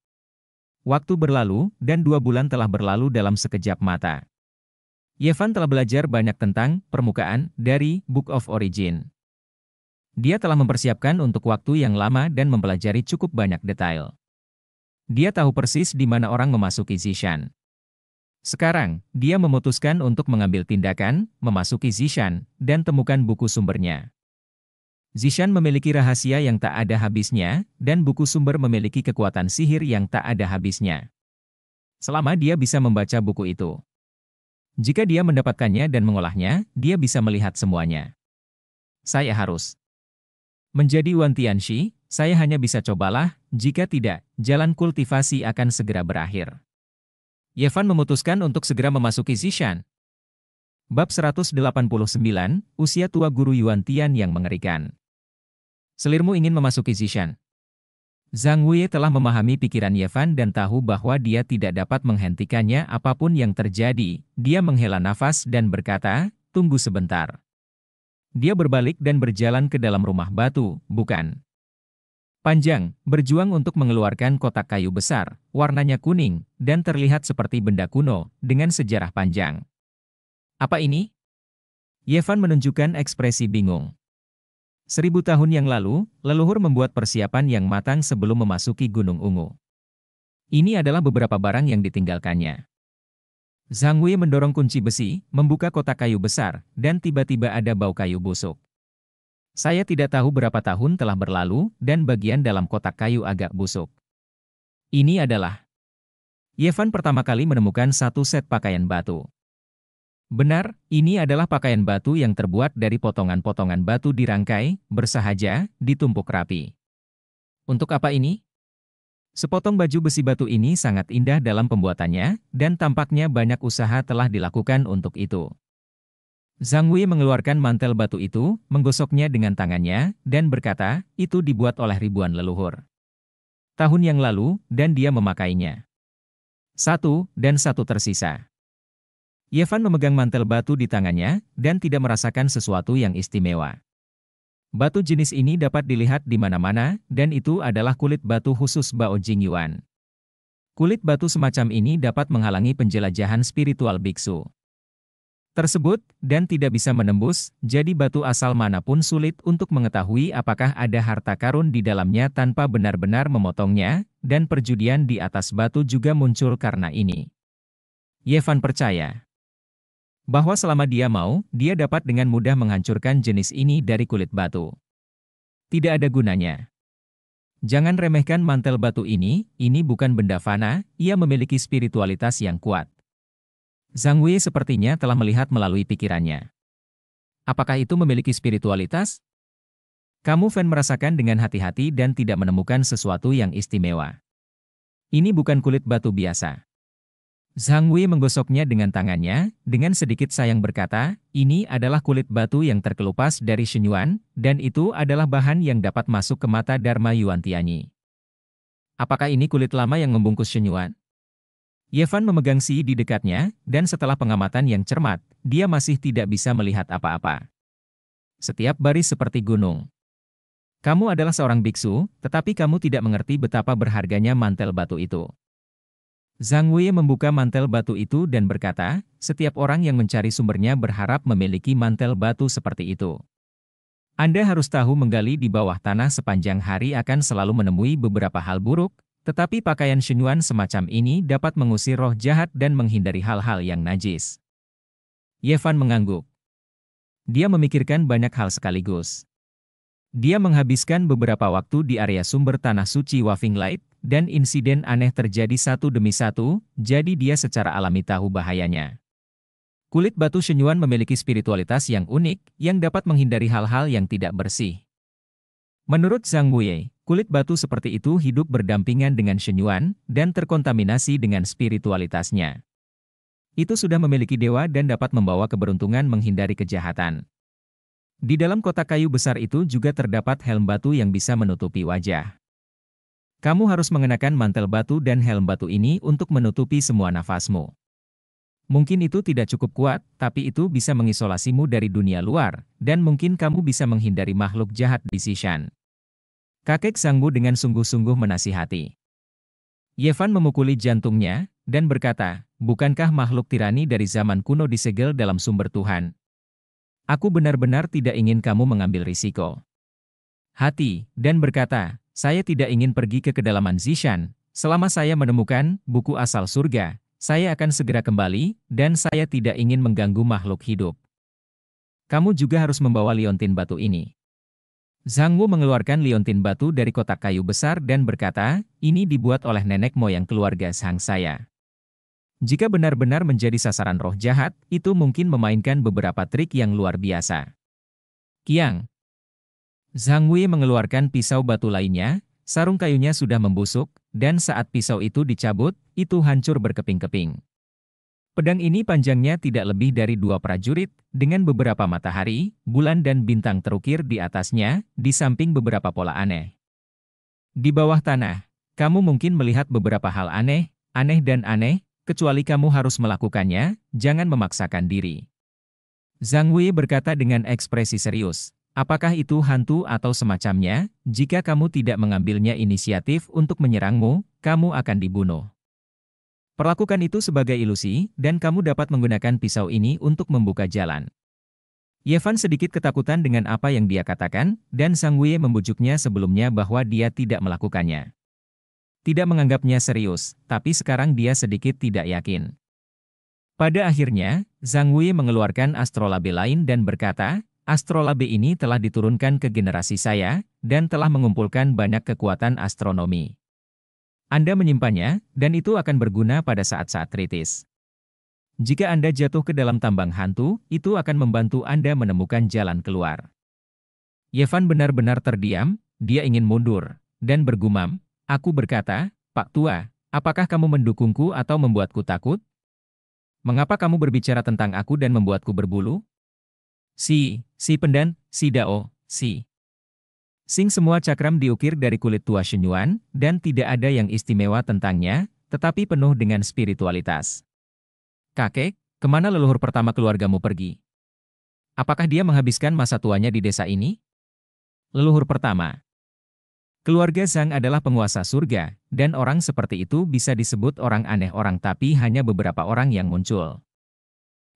Waktu berlalu, dan dua bulan telah berlalu dalam sekejap mata. Yevan telah belajar banyak tentang permukaan dari Book of Origin. Dia telah mempersiapkan untuk waktu yang lama dan mempelajari cukup banyak detail. Dia tahu persis di mana orang memasuki Zishan. Sekarang, dia memutuskan untuk mengambil tindakan, memasuki Zishan, dan temukan buku sumbernya. Zishan memiliki rahasia yang tak ada habisnya, dan buku sumber memiliki kekuatan sihir yang tak ada habisnya. Selama dia bisa membaca buku itu. Jika dia mendapatkannya dan mengolahnya, dia bisa melihat semuanya. Saya harus menjadi Wan Tianxi, saya hanya bisa cobalah, jika tidak, jalan kultivasi akan segera berakhir. Yevan memutuskan untuk segera memasuki Zishan. Bab 189, Usia Tua Guru Yuan Tian yang mengerikan. Selirmu ingin memasuki Zishan. Zhang Wei telah memahami pikiran Yevan dan tahu bahwa dia tidak dapat menghentikannya apapun yang terjadi. Dia menghela nafas dan berkata, tunggu sebentar. Dia berbalik dan berjalan ke dalam rumah batu, bukan. Panjang, berjuang untuk mengeluarkan kotak kayu besar, warnanya kuning, dan terlihat seperti benda kuno, dengan sejarah panjang. Apa ini? Yevan menunjukkan ekspresi bingung. Seribu tahun yang lalu, leluhur membuat persiapan yang matang sebelum memasuki Gunung Ungu. Ini adalah beberapa barang yang ditinggalkannya. Zhang Wei mendorong kunci besi, membuka kotak kayu besar, dan tiba-tiba ada bau kayu busuk. Saya tidak tahu berapa tahun telah berlalu, dan bagian dalam kotak kayu agak busuk. Ini adalah Yevan pertama kali menemukan satu set pakaian batu. Benar, ini adalah pakaian batu yang terbuat dari potongan-potongan batu dirangkai, bersahaja, ditumpuk rapi. Untuk apa ini? Sepotong baju besi batu ini sangat indah dalam pembuatannya, dan tampaknya banyak usaha telah dilakukan untuk itu. Zhang Wei mengeluarkan mantel batu itu, menggosoknya dengan tangannya, dan berkata, itu dibuat oleh ribuan leluhur. Tahun yang lalu, dan dia memakainya. Satu, dan satu tersisa. Yevan memegang mantel batu di tangannya, dan tidak merasakan sesuatu yang istimewa. Batu jenis ini dapat dilihat di mana-mana, dan itu adalah kulit batu khusus Bao Jing Yuan. Kulit batu semacam ini dapat menghalangi penjelajahan spiritual biksu tersebut, dan tidak bisa menembus, jadi batu asal manapun sulit untuk mengetahui apakah ada harta karun di dalamnya tanpa benar-benar memotongnya, dan perjudian di atas batu juga muncul karena ini. Yevan percaya bahwa selama dia mau, dia dapat dengan mudah menghancurkan jenis ini dari kulit batu. Tidak ada gunanya. Jangan remehkan mantel batu ini, ini bukan benda fana, ia memiliki spiritualitas yang kuat. Zhang Wei sepertinya telah melihat melalui pikirannya. Apakah itu memiliki spiritualitas? Kamu Fan merasakan dengan hati-hati dan tidak menemukan sesuatu yang istimewa. Ini bukan kulit batu biasa. Zhang Wei menggosoknya dengan tangannya, dengan sedikit sayang berkata, ini adalah kulit batu yang terkelupas dari Shenyuan, dan itu adalah bahan yang dapat masuk ke mata Dharma Yuan Tianyi. Apakah ini kulit lama yang membungkus Shenyuan? Yevan memegang Si di dekatnya, dan setelah pengamatan yang cermat, dia masih tidak bisa melihat apa-apa. Setiap baris seperti gunung. Kamu adalah seorang biksu, tetapi kamu tidak mengerti betapa berharganya mantel batu itu. Zhang Wei membuka mantel batu itu dan berkata, setiap orang yang mencari sumbernya berharap memiliki mantel batu seperti itu. Anda harus tahu menggali di bawah tanah sepanjang hari akan selalu menemui beberapa hal buruk, tetapi pakaian Shenyuan semacam ini dapat mengusir roh jahat dan menghindari hal-hal yang najis. Yevan mengangguk. Dia memikirkan banyak hal sekaligus. Dia menghabiskan beberapa waktu di area sumber tanah suci Waving Light, dan insiden aneh terjadi satu demi satu, jadi dia secara alami tahu bahayanya. Kulit batu Shenyuan memiliki spiritualitas yang unik, yang dapat menghindari hal-hal yang tidak bersih. Menurut Zhang Wuyi, kulit batu seperti itu hidup berdampingan dengan Shenyuan dan terkontaminasi dengan spiritualitasnya. Itu sudah memiliki dewa dan dapat membawa keberuntungan menghindari kejahatan. Di dalam kotak kayu besar itu juga terdapat helm batu yang bisa menutupi wajah. Kamu harus mengenakan mantel batu dan helm batu ini untuk menutupi semua nafasmu. Mungkin itu tidak cukup kuat, tapi itu bisa mengisolasimu dari dunia luar, dan mungkin kamu bisa menghindari makhluk jahat di Sishan. Kakek Sanggu dengan sungguh-sungguh menasihati. Yevan memukuli jantungnya, dan berkata, Bukankah makhluk tirani dari zaman kuno disegel dalam sumber Tuhan? Aku benar-benar tidak ingin kamu mengambil risiko. Hati, dan berkata, saya tidak ingin pergi ke kedalaman Zishan, selama saya menemukan buku asal surga, saya akan segera kembali, dan saya tidak ingin mengganggu makhluk hidup. Kamu juga harus membawa liontin batu ini. Zhang Wu mengeluarkan liontin batu dari kotak kayu besar dan berkata, ini dibuat oleh nenek moyang keluarga Sang saya. Jika benar-benar menjadi sasaran roh jahat, itu mungkin memainkan beberapa trik yang luar biasa. Kiang. Zhang Wei mengeluarkan pisau batu lainnya, sarung kayunya sudah membusuk, dan saat pisau itu dicabut, itu hancur berkeping-keping. Pedang ini panjangnya tidak lebih dari dua prajurit, dengan beberapa matahari, bulan dan bintang terukir di atasnya, di samping beberapa pola aneh. Di bawah tanah, kamu mungkin melihat beberapa hal aneh, aneh dan aneh, kecuali kamu harus melakukannya, jangan memaksakan diri. Zhang Wei berkata dengan ekspresi serius, Apakah itu hantu atau semacamnya? Jika kamu tidak mengambilnya inisiatif untuk menyerangmu, kamu akan dibunuh. Perlakukan itu sebagai ilusi, dan kamu dapat menggunakan pisau ini untuk membuka jalan. Yevan sedikit ketakutan dengan apa yang dia katakan, dan Sang Wei membujuknya sebelumnya bahwa dia tidak melakukannya. Tidak menganggapnya serius, tapi sekarang dia sedikit tidak yakin. Pada akhirnya, Zhang Wei mengeluarkan astrolabe lain dan berkata, Astrolabe ini telah diturunkan ke generasi saya, dan telah mengumpulkan banyak kekuatan astronomi. Anda menyimpannya, dan itu akan berguna pada saat-saat kritis. Jika Anda jatuh ke dalam tambang hantu, itu akan membantu Anda menemukan jalan keluar. Yevan benar-benar terdiam, dia ingin mundur, dan bergumam, Aku berkata, Pak Tua, apakah kamu mendukungku atau membuatku takut? Mengapa kamu berbicara tentang aku dan membuatku berbulu? Si, si pendan, si dao, si. Sing semua cakram diukir dari kulit tua Shenyuan, dan tidak ada yang istimewa tentangnya, tetapi penuh dengan spiritualitas. Kakek, kemana leluhur pertama keluargamu pergi? Apakah dia menghabiskan masa tuanya di desa ini? Leluhur pertama. Keluarga Zhang adalah penguasa surga, dan orang seperti itu bisa disebut orang aneh orang tapi hanya beberapa orang yang muncul.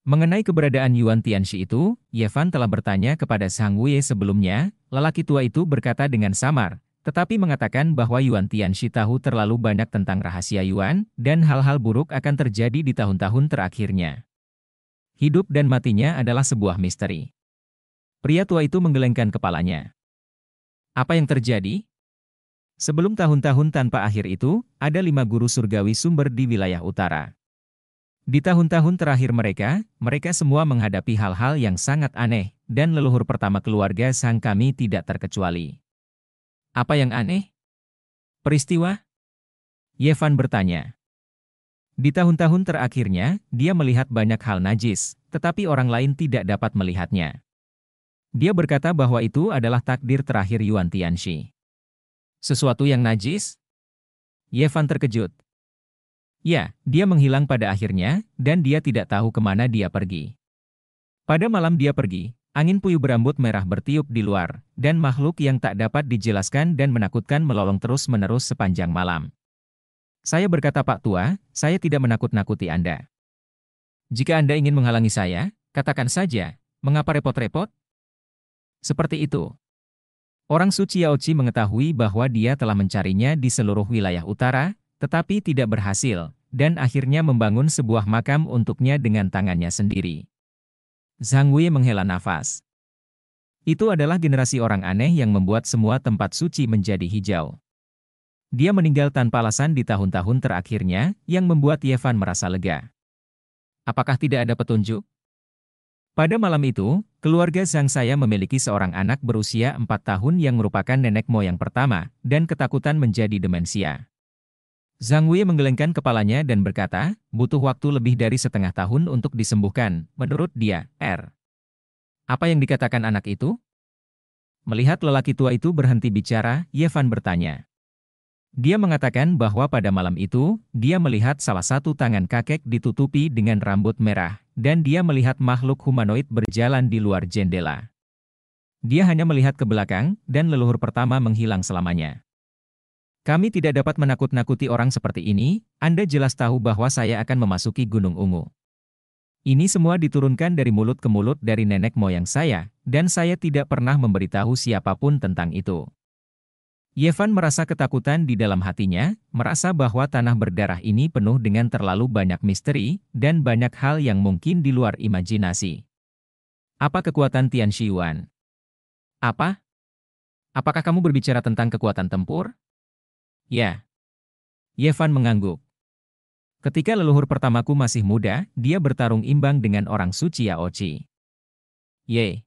Mengenai keberadaan Yuan Tianxi itu, Yevan telah bertanya kepada Sang Wei sebelumnya, lelaki tua itu berkata dengan samar, tetapi mengatakan bahwa Yuan Tianxi tahu terlalu banyak tentang rahasia Yuan, dan hal-hal buruk akan terjadi di tahun-tahun terakhirnya. Hidup dan matinya adalah sebuah misteri. Pria tua itu menggelengkan kepalanya. Apa yang terjadi? Sebelum tahun-tahun tanpa akhir itu, ada lima guru surgawi sumber di wilayah utara. Di tahun-tahun terakhir mereka, mereka semua menghadapi hal-hal yang sangat aneh, dan leluhur pertama keluarga sang kami tidak terkecuali. Apa yang aneh? Peristiwa? Yevan bertanya. Di tahun-tahun terakhirnya, dia melihat banyak hal najis, tetapi orang lain tidak dapat melihatnya. Dia berkata bahwa itu adalah takdir terakhir Yuan Tianxi. Sesuatu yang najis? Yevan terkejut, Ya, dia menghilang pada akhirnya, dan dia tidak tahu kemana dia pergi. Pada malam dia pergi, angin puyuh berambut merah bertiup di luar, dan makhluk yang tak dapat dijelaskan dan menakutkan melolong terus-menerus sepanjang malam. Saya berkata Pak Tua, saya tidak menakut-nakuti Anda. Jika Anda ingin menghalangi saya, katakan saja, mengapa repot-repot? Seperti itu. Orang suci Yaochi mengetahui bahwa dia telah mencarinya di seluruh wilayah utara, tetapi tidak berhasil, dan akhirnya membangun sebuah makam untuknya dengan tangannya sendiri. Zhang Wei menghela nafas. Itu adalah generasi orang aneh yang membuat semua tempat suci menjadi hijau. Dia meninggal tanpa alasan di tahun-tahun terakhirnya, yang membuat Yevan merasa lega. Apakah tidak ada petunjuk? Pada malam itu, keluarga Zhang saya memiliki seorang anak berusia 4 tahun yang merupakan nenek moyang pertama, dan ketakutan menjadi demensia. Zhang Wei menggelengkan kepalanya dan berkata, butuh waktu lebih dari setengah tahun untuk disembuhkan, menurut dia, R. Apa yang dikatakan anak itu? Melihat lelaki tua itu berhenti bicara, Yevan bertanya. Dia mengatakan bahwa pada malam itu, dia melihat salah satu tangan kakek ditutupi dengan rambut merah, dan dia melihat makhluk humanoid berjalan di luar jendela. Dia hanya melihat ke belakang, dan leluhur pertama menghilang selamanya. Kami tidak dapat menakut-nakuti orang seperti ini, Anda jelas tahu bahwa saya akan memasuki Gunung Ungu. Ini semua diturunkan dari mulut ke mulut dari nenek moyang saya, dan saya tidak pernah memberitahu siapapun tentang itu. Yevan merasa ketakutan di dalam hatinya, merasa bahwa tanah berdarah ini penuh dengan terlalu banyak misteri, dan banyak hal yang mungkin di luar imajinasi. Apa kekuatan Tian Shiyuan? Apa? Apakah kamu berbicara tentang kekuatan tempur? Ya. Yevan mengangguk. Ketika leluhur pertamaku masih muda, dia bertarung imbang dengan orang suci Yaochi. Ye.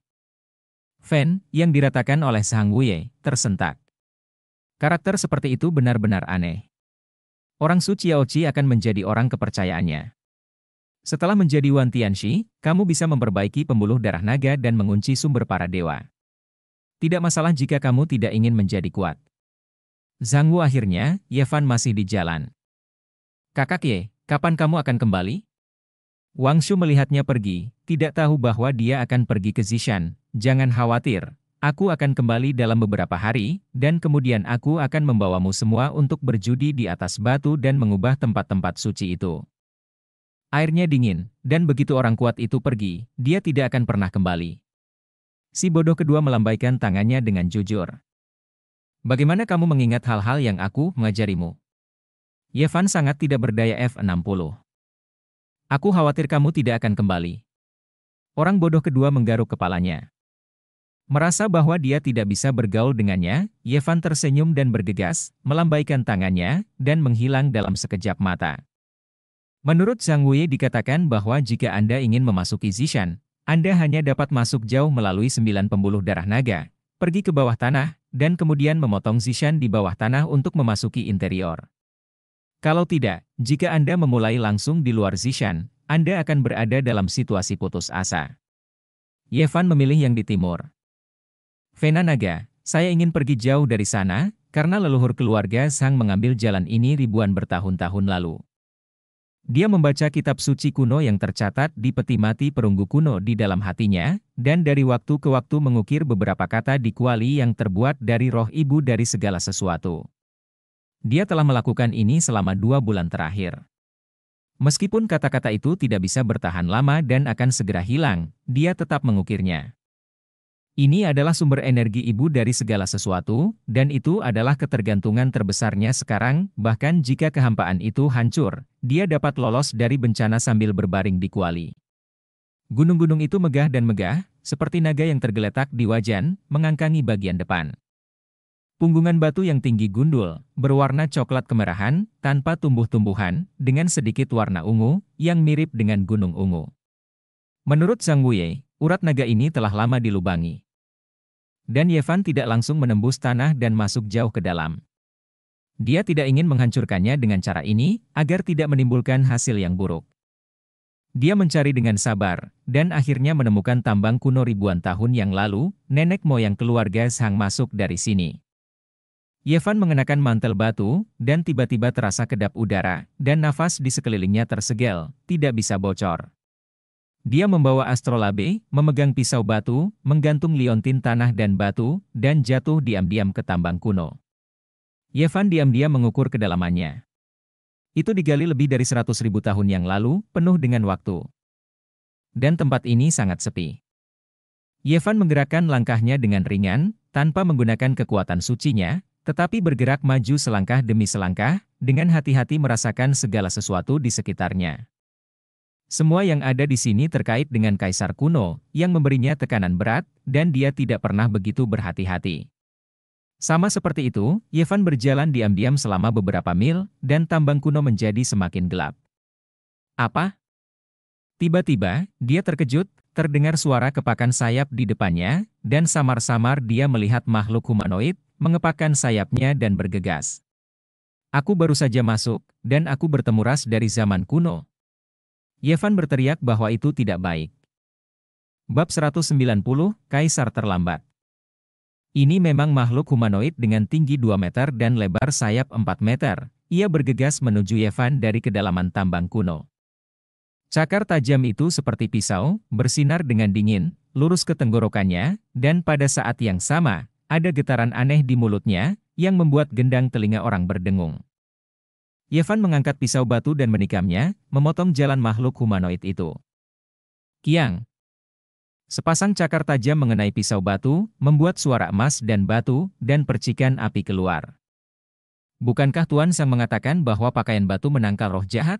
Fan, yang diratakan oleh Sang Wuye, tersentak. Karakter seperti itu benar-benar aneh. Orang suci Yaochi akan menjadi orang kepercayaannya. Setelah menjadi Wan Tianxi, kamu bisa memperbaiki pembuluh darah naga dan mengunci sumber para dewa. Tidak masalah jika kamu tidak ingin menjadi kuat. Zhang Wu akhirnya, Yevan masih di jalan. Kakak Ye, kapan kamu akan kembali? Wang Shu melihatnya pergi, tidak tahu bahwa dia akan pergi ke Zishan. Jangan khawatir, aku akan kembali dalam beberapa hari, dan kemudian aku akan membawamu semua untuk berjudi di atas batu dan mengubah tempat-tempat suci itu. Airnya dingin, dan begitu orang kuat itu pergi, dia tidak akan pernah kembali. Si bodoh kedua melambaikan tangannya dengan jujur. Bagaimana kamu mengingat hal-hal yang aku mengajarimu? Yevan sangat tidak berdaya F60. Aku khawatir kamu tidak akan kembali. Orang bodoh kedua menggaruk kepalanya. Merasa bahwa dia tidak bisa bergaul dengannya, Yevan tersenyum dan bergegas, melambaikan tangannya, dan menghilang dalam sekejap mata. Menurut Zhang Wei dikatakan bahwa jika Anda ingin memasuki Zishan, Anda hanya dapat masuk jauh melalui sembilan pembuluh darah naga, pergi ke bawah tanah, dan kemudian memotong Zishan di bawah tanah untuk memasuki interior. Kalau tidak, jika Anda memulai langsung di luar Zishan, Anda akan berada dalam situasi putus asa. Yevan memilih yang di timur. Vena Naga, saya ingin pergi jauh dari sana, karena leluhur keluarga Sang mengambil jalan ini ribuan bertahun-tahun lalu. Dia membaca kitab suci kuno yang tercatat di peti mati perunggu kuno di dalam hatinya, dan dari waktu ke waktu mengukir beberapa kata di kuali yang terbuat dari roh ibu dari segala sesuatu. Dia telah melakukan ini selama dua bulan terakhir. Meskipun kata-kata itu tidak bisa bertahan lama dan akan segera hilang, dia tetap mengukirnya. Ini adalah sumber energi ibu dari segala sesuatu, dan itu adalah ketergantungan terbesarnya sekarang, bahkan jika kehampaan itu hancur, dia dapat lolos dari bencana sambil berbaring di kuali. Gunung-gunung itu megah dan megah, seperti naga yang tergeletak di wajan, mengangkangi bagian depan. Punggungan batu yang tinggi gundul, berwarna coklat kemerahan, tanpa tumbuh-tumbuhan, dengan sedikit warna ungu, yang mirip dengan gunung ungu. Menurut Zhang Wuyei, urat naga ini telah lama dilubangi. Dan Yevan tidak langsung menembus tanah dan masuk jauh ke dalam. Dia tidak ingin menghancurkannya dengan cara ini, agar tidak menimbulkan hasil yang buruk. Dia mencari dengan sabar, dan akhirnya menemukan tambang kuno ribuan tahun yang lalu, nenek moyang keluarga Sang masuk dari sini. Yevan mengenakan mantel batu, dan tiba-tiba terasa kedap udara, dan nafas di sekelilingnya tersegel, tidak bisa bocor. Dia membawa astrolabe, memegang pisau batu, menggantung liontin tanah dan batu, dan jatuh diam-diam ke tambang kuno. Yevan diam-diam mengukur kedalamannya. Itu digali lebih dari 100 ribu tahun yang lalu, penuh dengan waktu. Dan tempat ini sangat sepi. Yevan menggerakkan langkahnya dengan ringan, tanpa menggunakan kekuatan sucinya, tetapi bergerak maju selangkah demi selangkah, dengan hati-hati merasakan segala sesuatu di sekitarnya. Semua yang ada di sini terkait dengan kaisar kuno, yang memberinya tekanan berat, dan dia tidak pernah begitu berhati-hati. Sama seperti itu, Yevan berjalan diam-diam selama beberapa mil, dan tambang kuno menjadi semakin gelap. Apa? Tiba-tiba, dia terkejut, terdengar suara kepakan sayap di depannya, dan samar-samar dia melihat makhluk humanoid, mengepakkan sayapnya dan bergegas. Aku baru saja masuk, dan aku bertemu ras dari zaman kuno. Yevan berteriak bahwa itu tidak baik. Bab 190, Kaisar Terlambat Ini memang makhluk humanoid dengan tinggi 2 meter dan lebar sayap 4 meter. Ia bergegas menuju Yevan dari kedalaman tambang kuno. Cakar tajam itu seperti pisau, bersinar dengan dingin, lurus ke tenggorokannya, dan pada saat yang sama, ada getaran aneh di mulutnya, yang membuat gendang telinga orang berdengung. Yevan mengangkat pisau batu dan menikamnya, memotong jalan makhluk humanoid itu. Kiang. Sepasang cakar tajam mengenai pisau batu, membuat suara emas dan batu, dan percikan api keluar. Bukankah Tuan Sang mengatakan bahwa pakaian batu menangkal roh jahat?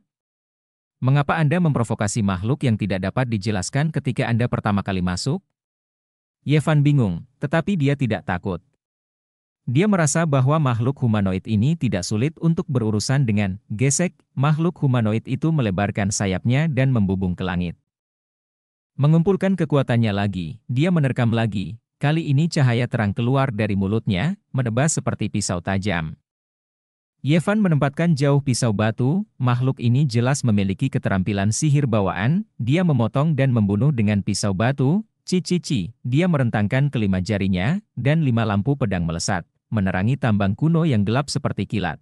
Mengapa Anda memprovokasi makhluk yang tidak dapat dijelaskan ketika Anda pertama kali masuk? Yevan bingung, tetapi dia tidak takut. Dia merasa bahwa makhluk humanoid ini tidak sulit untuk berurusan dengan gesek, makhluk humanoid itu melebarkan sayapnya dan membubung ke langit. Mengumpulkan kekuatannya lagi, dia menerkam lagi, kali ini cahaya terang keluar dari mulutnya, menebas seperti pisau tajam. Yevan menempatkan jauh pisau batu, makhluk ini jelas memiliki keterampilan sihir bawaan, dia memotong dan membunuh dengan pisau batu, cici-ci, dia merentangkan kelima jarinya, dan lima lampu pedang melesat menerangi tambang kuno yang gelap seperti kilat.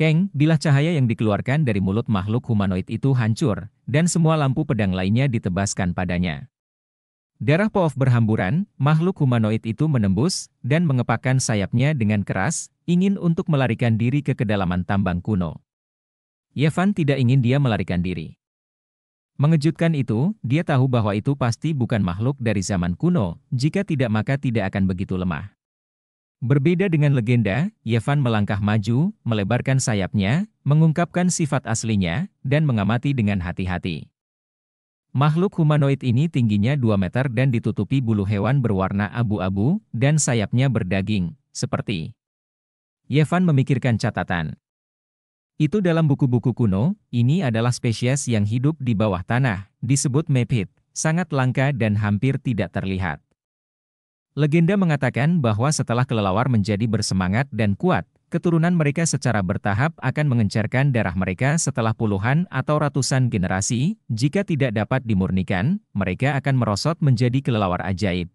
Keng, bilah cahaya yang dikeluarkan dari mulut makhluk humanoid itu hancur, dan semua lampu pedang lainnya ditebaskan padanya. Darah Poof berhamburan, makhluk humanoid itu menembus, dan mengepakkan sayapnya dengan keras, ingin untuk melarikan diri ke kedalaman tambang kuno. Yevan tidak ingin dia melarikan diri. Mengejutkan itu, dia tahu bahwa itu pasti bukan makhluk dari zaman kuno, jika tidak maka tidak akan begitu lemah. Berbeda dengan legenda, Yevan melangkah maju, melebarkan sayapnya, mengungkapkan sifat aslinya, dan mengamati dengan hati-hati. Makhluk humanoid ini tingginya 2 meter dan ditutupi bulu hewan berwarna abu-abu, dan sayapnya berdaging, seperti. Yevan memikirkan catatan. Itu dalam buku-buku kuno, ini adalah spesies yang hidup di bawah tanah, disebut mepit, sangat langka dan hampir tidak terlihat. Legenda mengatakan bahwa setelah kelelawar menjadi bersemangat dan kuat, keturunan mereka secara bertahap akan mengencerkan darah mereka setelah puluhan atau ratusan generasi. Jika tidak dapat dimurnikan, mereka akan merosot menjadi kelelawar ajaib.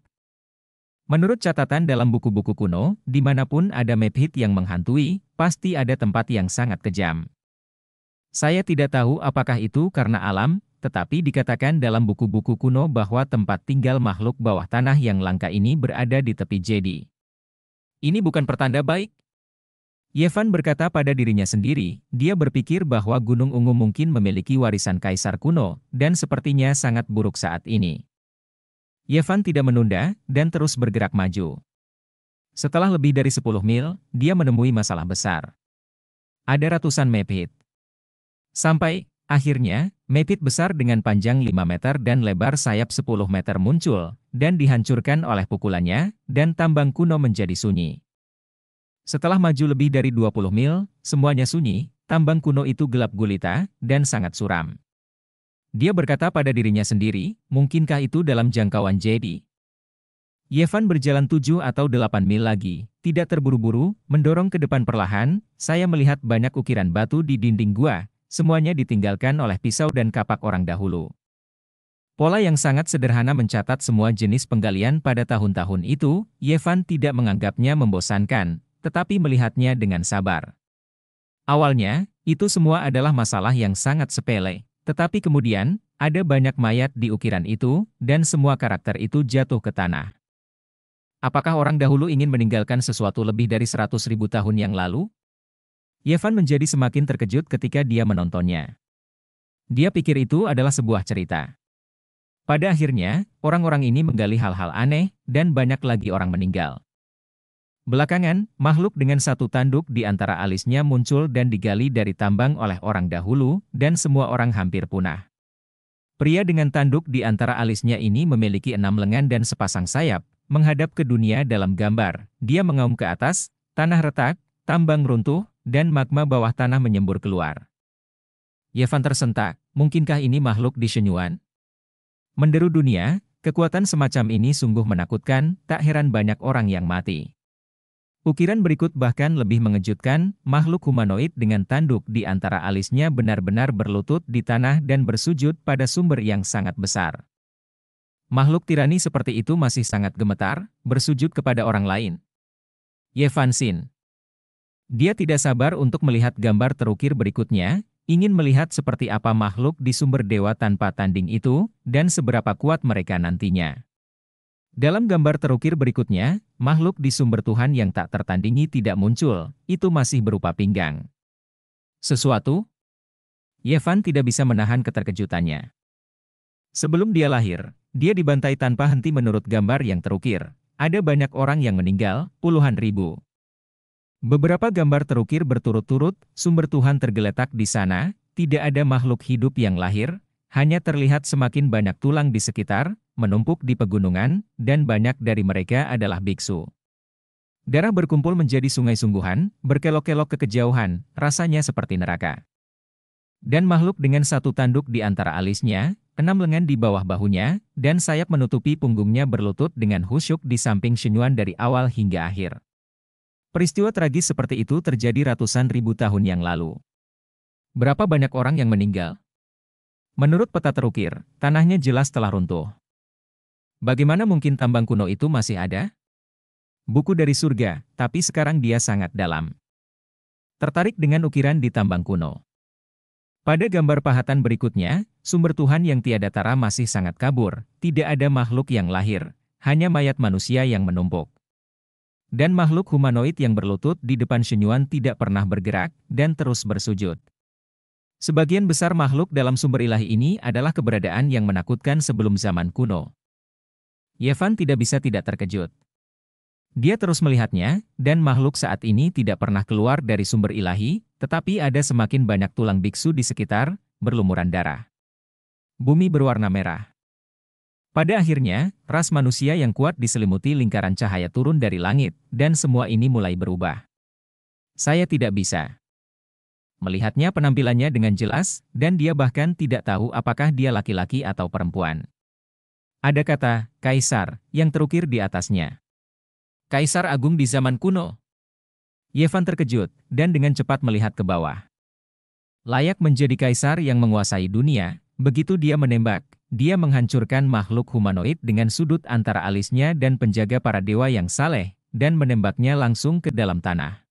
Menurut catatan dalam buku-buku kuno, dimanapun ada mephit yang menghantui, pasti ada tempat yang sangat kejam. Saya tidak tahu apakah itu karena alam, tetapi dikatakan dalam buku-buku kuno bahwa tempat tinggal makhluk bawah tanah yang langka ini berada di tepi jedi. Ini bukan pertanda baik. Yevan berkata pada dirinya sendiri, dia berpikir bahwa Gunung Ungu mungkin memiliki warisan kaisar kuno, dan sepertinya sangat buruk saat ini. Yevan tidak menunda, dan terus bergerak maju. Setelah lebih dari 10 mil, dia menemui masalah besar. Ada ratusan mepit. Sampai, Akhirnya, mepit besar dengan panjang 5 meter dan lebar sayap 10 meter muncul, dan dihancurkan oleh pukulannya, dan tambang kuno menjadi sunyi. Setelah maju lebih dari 20 mil, semuanya sunyi, tambang kuno itu gelap gulita, dan sangat suram. Dia berkata pada dirinya sendiri, mungkinkah itu dalam jangkauan Jedi? Yevan berjalan tujuh atau delapan mil lagi, tidak terburu-buru, mendorong ke depan perlahan, saya melihat banyak ukiran batu di dinding gua, semuanya ditinggalkan oleh pisau dan kapak orang dahulu. Pola yang sangat sederhana mencatat semua jenis penggalian pada tahun-tahun itu, Yevan tidak menganggapnya membosankan, tetapi melihatnya dengan sabar. Awalnya, itu semua adalah masalah yang sangat sepele, tetapi kemudian, ada banyak mayat di ukiran itu, dan semua karakter itu jatuh ke tanah. Apakah orang dahulu ingin meninggalkan sesuatu lebih dari 100.000 tahun yang lalu? Yevan menjadi semakin terkejut ketika dia menontonnya. Dia pikir itu adalah sebuah cerita. Pada akhirnya, orang-orang ini menggali hal-hal aneh, dan banyak lagi orang meninggal. Belakangan, makhluk dengan satu tanduk di antara alisnya muncul dan digali dari tambang oleh orang dahulu, dan semua orang hampir punah. Pria dengan tanduk di antara alisnya ini memiliki enam lengan dan sepasang sayap, menghadap ke dunia dalam gambar. Dia mengaum ke atas, tanah retak, tambang runtuh, dan magma bawah tanah menyembur keluar. Yevan tersentak, mungkinkah ini makhluk di Shenyuan? Menderu dunia, kekuatan semacam ini sungguh menakutkan, tak heran banyak orang yang mati. Ukiran berikut bahkan lebih mengejutkan, makhluk humanoid dengan tanduk di antara alisnya benar-benar berlutut di tanah dan bersujud pada sumber yang sangat besar. Makhluk tirani seperti itu masih sangat gemetar, bersujud kepada orang lain. Yevan Sin dia tidak sabar untuk melihat gambar terukir berikutnya, ingin melihat seperti apa makhluk di sumber dewa tanpa tanding itu, dan seberapa kuat mereka nantinya. Dalam gambar terukir berikutnya, makhluk di sumber Tuhan yang tak tertandingi tidak muncul, itu masih berupa pinggang. Sesuatu? Yevan tidak bisa menahan keterkejutannya. Sebelum dia lahir, dia dibantai tanpa henti menurut gambar yang terukir. Ada banyak orang yang meninggal, puluhan ribu. Beberapa gambar terukir berturut-turut, sumber Tuhan tergeletak di sana, tidak ada makhluk hidup yang lahir, hanya terlihat semakin banyak tulang di sekitar, menumpuk di pegunungan, dan banyak dari mereka adalah biksu. Darah berkumpul menjadi sungai sungguhan, berkelok-kelok ke kejauhan, rasanya seperti neraka. Dan makhluk dengan satu tanduk di antara alisnya, enam lengan di bawah bahunya, dan sayap menutupi punggungnya berlutut dengan husyuk di samping senyuan dari awal hingga akhir. Peristiwa tragis seperti itu terjadi ratusan ribu tahun yang lalu. Berapa banyak orang yang meninggal? Menurut peta terukir, tanahnya jelas telah runtuh. Bagaimana mungkin tambang kuno itu masih ada? Buku dari surga, tapi sekarang dia sangat dalam. Tertarik dengan ukiran di tambang kuno. Pada gambar pahatan berikutnya, sumber Tuhan yang tiada tara masih sangat kabur, tidak ada makhluk yang lahir, hanya mayat manusia yang menumpuk. Dan makhluk humanoid yang berlutut di depan Shenyuan tidak pernah bergerak dan terus bersujud. Sebagian besar makhluk dalam sumber ilahi ini adalah keberadaan yang menakutkan sebelum zaman kuno. Yevan tidak bisa tidak terkejut. Dia terus melihatnya, dan makhluk saat ini tidak pernah keluar dari sumber ilahi, tetapi ada semakin banyak tulang biksu di sekitar, berlumuran darah. Bumi berwarna merah. Pada akhirnya, ras manusia yang kuat diselimuti lingkaran cahaya turun dari langit, dan semua ini mulai berubah. Saya tidak bisa melihatnya penampilannya dengan jelas, dan dia bahkan tidak tahu apakah dia laki-laki atau perempuan. Ada kata "kaisar" yang terukir di atasnya. Kaisar Agung di zaman kuno. Yevan terkejut dan dengan cepat melihat ke bawah. Layak menjadi kaisar yang menguasai dunia, Begitu dia menembak, dia menghancurkan makhluk humanoid dengan sudut antara alisnya dan penjaga para dewa yang saleh, dan menembaknya langsung ke dalam tanah.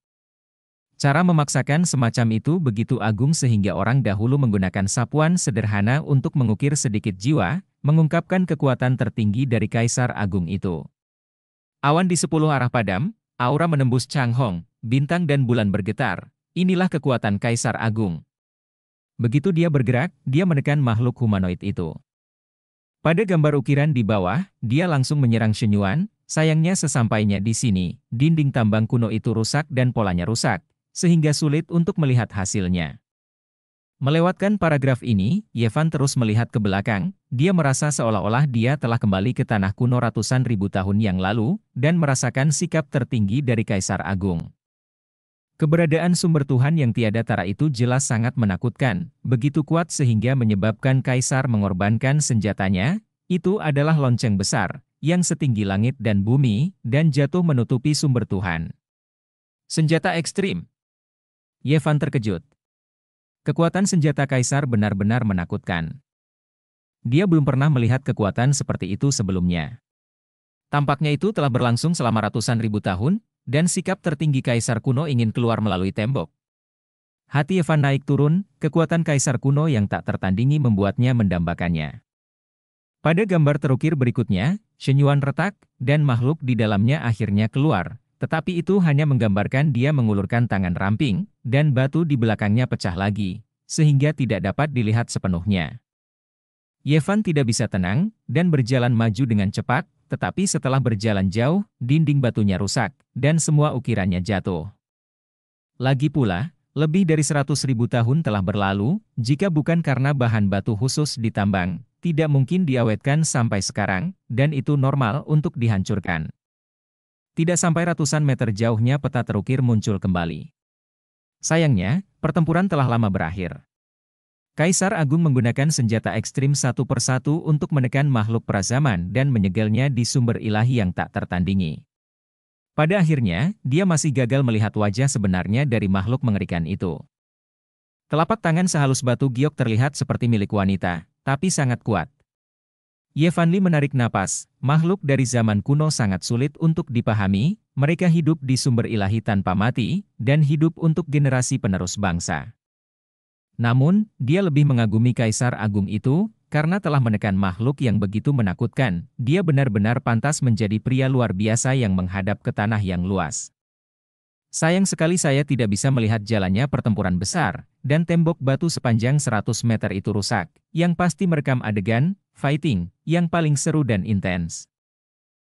Cara memaksakan semacam itu begitu agung sehingga orang dahulu menggunakan sapuan sederhana untuk mengukir sedikit jiwa, mengungkapkan kekuatan tertinggi dari kaisar agung itu. Awan di sepuluh arah padam, aura menembus Chang Hong, bintang dan bulan bergetar, inilah kekuatan kaisar agung Begitu dia bergerak, dia menekan makhluk humanoid itu. Pada gambar ukiran di bawah, dia langsung menyerang Shenyuan, sayangnya sesampainya di sini, dinding tambang kuno itu rusak dan polanya rusak, sehingga sulit untuk melihat hasilnya. Melewatkan paragraf ini, Yevan terus melihat ke belakang, dia merasa seolah-olah dia telah kembali ke tanah kuno ratusan ribu tahun yang lalu, dan merasakan sikap tertinggi dari Kaisar Agung. Keberadaan sumber Tuhan yang tiada tara itu jelas sangat menakutkan, begitu kuat sehingga menyebabkan kaisar mengorbankan senjatanya, itu adalah lonceng besar, yang setinggi langit dan bumi, dan jatuh menutupi sumber Tuhan. Senjata ekstrim Yevan terkejut. Kekuatan senjata kaisar benar-benar menakutkan. Dia belum pernah melihat kekuatan seperti itu sebelumnya. Tampaknya itu telah berlangsung selama ratusan ribu tahun, dan sikap tertinggi kaisar kuno ingin keluar melalui tembok. Hati Evan naik turun, kekuatan kaisar kuno yang tak tertandingi membuatnya mendambakannya. Pada gambar terukir berikutnya, senyuan retak, dan makhluk di dalamnya akhirnya keluar, tetapi itu hanya menggambarkan dia mengulurkan tangan ramping, dan batu di belakangnya pecah lagi, sehingga tidak dapat dilihat sepenuhnya. Yevan tidak bisa tenang, dan berjalan maju dengan cepat, tetapi setelah berjalan jauh, dinding batunya rusak, dan semua ukirannya jatuh. Lagi pula, lebih dari 100 tahun telah berlalu, jika bukan karena bahan batu khusus ditambang, tidak mungkin diawetkan sampai sekarang, dan itu normal untuk dihancurkan. Tidak sampai ratusan meter jauhnya peta terukir muncul kembali. Sayangnya, pertempuran telah lama berakhir. Kaisar Agung menggunakan senjata ekstrim satu persatu untuk menekan makhluk prazaman dan menyegelnya di sumber ilahi yang tak tertandingi. Pada akhirnya, dia masih gagal melihat wajah sebenarnya dari makhluk mengerikan itu. Telapak tangan sehalus batu giok terlihat seperti milik wanita, tapi sangat kuat. Yevanli menarik napas, makhluk dari zaman kuno sangat sulit untuk dipahami, mereka hidup di sumber ilahi tanpa mati, dan hidup untuk generasi penerus bangsa. Namun, dia lebih mengagumi Kaisar Agung itu, karena telah menekan makhluk yang begitu menakutkan, dia benar-benar pantas menjadi pria luar biasa yang menghadap ke tanah yang luas. Sayang sekali saya tidak bisa melihat jalannya pertempuran besar, dan tembok batu sepanjang 100 meter itu rusak, yang pasti merekam adegan, fighting, yang paling seru dan intens.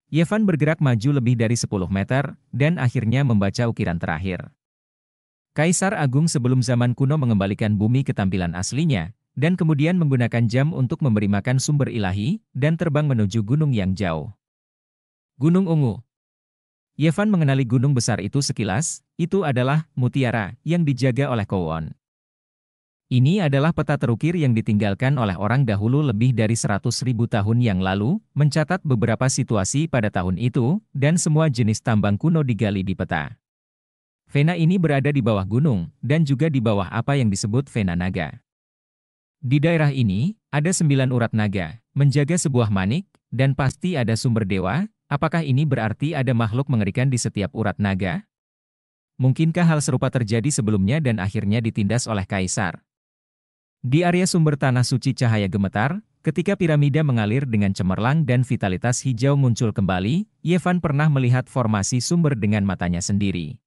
Yevan bergerak maju lebih dari 10 meter, dan akhirnya membaca ukiran terakhir. Kaisar Agung sebelum zaman kuno mengembalikan bumi ke tampilan aslinya, dan kemudian menggunakan jam untuk memberi makan sumber ilahi, dan terbang menuju gunung yang jauh. Gunung Ungu Yevan mengenali gunung besar itu sekilas, itu adalah mutiara yang dijaga oleh Kowon. Ini adalah peta terukir yang ditinggalkan oleh orang dahulu lebih dari 100.000 tahun yang lalu, mencatat beberapa situasi pada tahun itu, dan semua jenis tambang kuno digali di peta. Vena ini berada di bawah gunung, dan juga di bawah apa yang disebut Vena Naga. Di daerah ini, ada sembilan urat naga, menjaga sebuah manik, dan pasti ada sumber dewa, apakah ini berarti ada makhluk mengerikan di setiap urat naga? Mungkinkah hal serupa terjadi sebelumnya dan akhirnya ditindas oleh kaisar? Di area sumber tanah suci cahaya gemetar, ketika piramida mengalir dengan cemerlang dan vitalitas hijau muncul kembali, Yevan pernah melihat formasi sumber dengan matanya sendiri.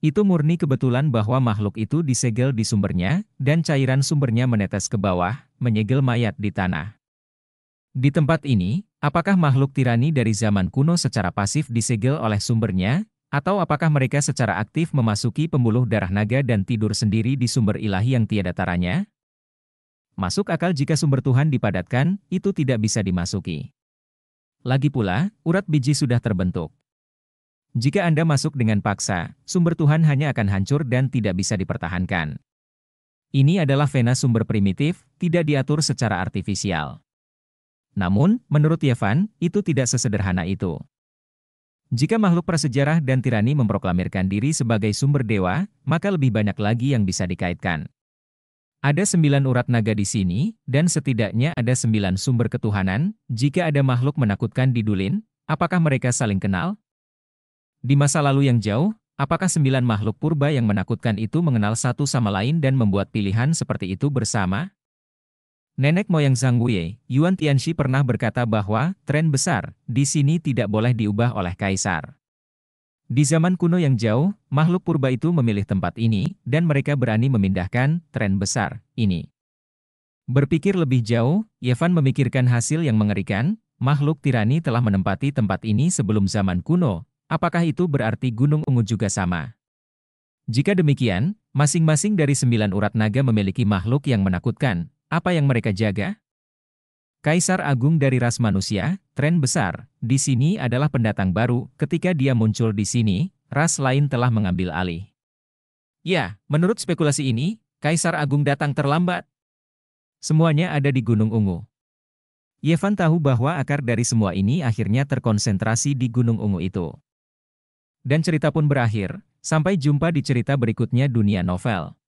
Itu murni kebetulan bahwa makhluk itu disegel di sumbernya, dan cairan sumbernya menetes ke bawah, menyegel mayat di tanah. Di tempat ini, apakah makhluk tirani dari zaman kuno secara pasif disegel oleh sumbernya, atau apakah mereka secara aktif memasuki pembuluh darah naga dan tidur sendiri di sumber ilahi yang tiada taranya? Masuk akal jika sumber Tuhan dipadatkan, itu tidak bisa dimasuki. Lagi pula, urat biji sudah terbentuk. Jika Anda masuk dengan paksa, sumber Tuhan hanya akan hancur dan tidak bisa dipertahankan. Ini adalah vena sumber primitif, tidak diatur secara artifisial. Namun, menurut Yevan, itu tidak sesederhana itu. Jika makhluk prasejarah dan tirani memproklamirkan diri sebagai sumber dewa, maka lebih banyak lagi yang bisa dikaitkan. Ada sembilan urat naga di sini, dan setidaknya ada sembilan sumber ketuhanan. Jika ada makhluk menakutkan di Dulin, apakah mereka saling kenal? Di masa lalu yang jauh, apakah sembilan makhluk purba yang menakutkan itu mengenal satu sama lain dan membuat pilihan seperti itu bersama? Nenek moyang Zhang Wuye, Yuan Tianxi pernah berkata bahwa tren besar di sini tidak boleh diubah oleh kaisar. Di zaman kuno yang jauh, makhluk purba itu memilih tempat ini, dan mereka berani memindahkan tren besar ini. Berpikir lebih jauh, Yevan memikirkan hasil yang mengerikan, makhluk tirani telah menempati tempat ini sebelum zaman kuno, apakah itu berarti Gunung Ungu juga sama? Jika demikian, masing-masing dari sembilan urat naga memiliki makhluk yang menakutkan. Apa yang mereka jaga? Kaisar Agung dari ras manusia, tren besar, di sini adalah pendatang baru, ketika dia muncul di sini, ras lain telah mengambil alih. Ya, menurut spekulasi ini, Kaisar Agung datang terlambat. Semuanya ada di Gunung Ungu. Yevan tahu bahwa akar dari semua ini akhirnya terkonsentrasi di Gunung Ungu itu. Dan cerita pun berakhir, sampai jumpa di cerita berikutnya dunia novel.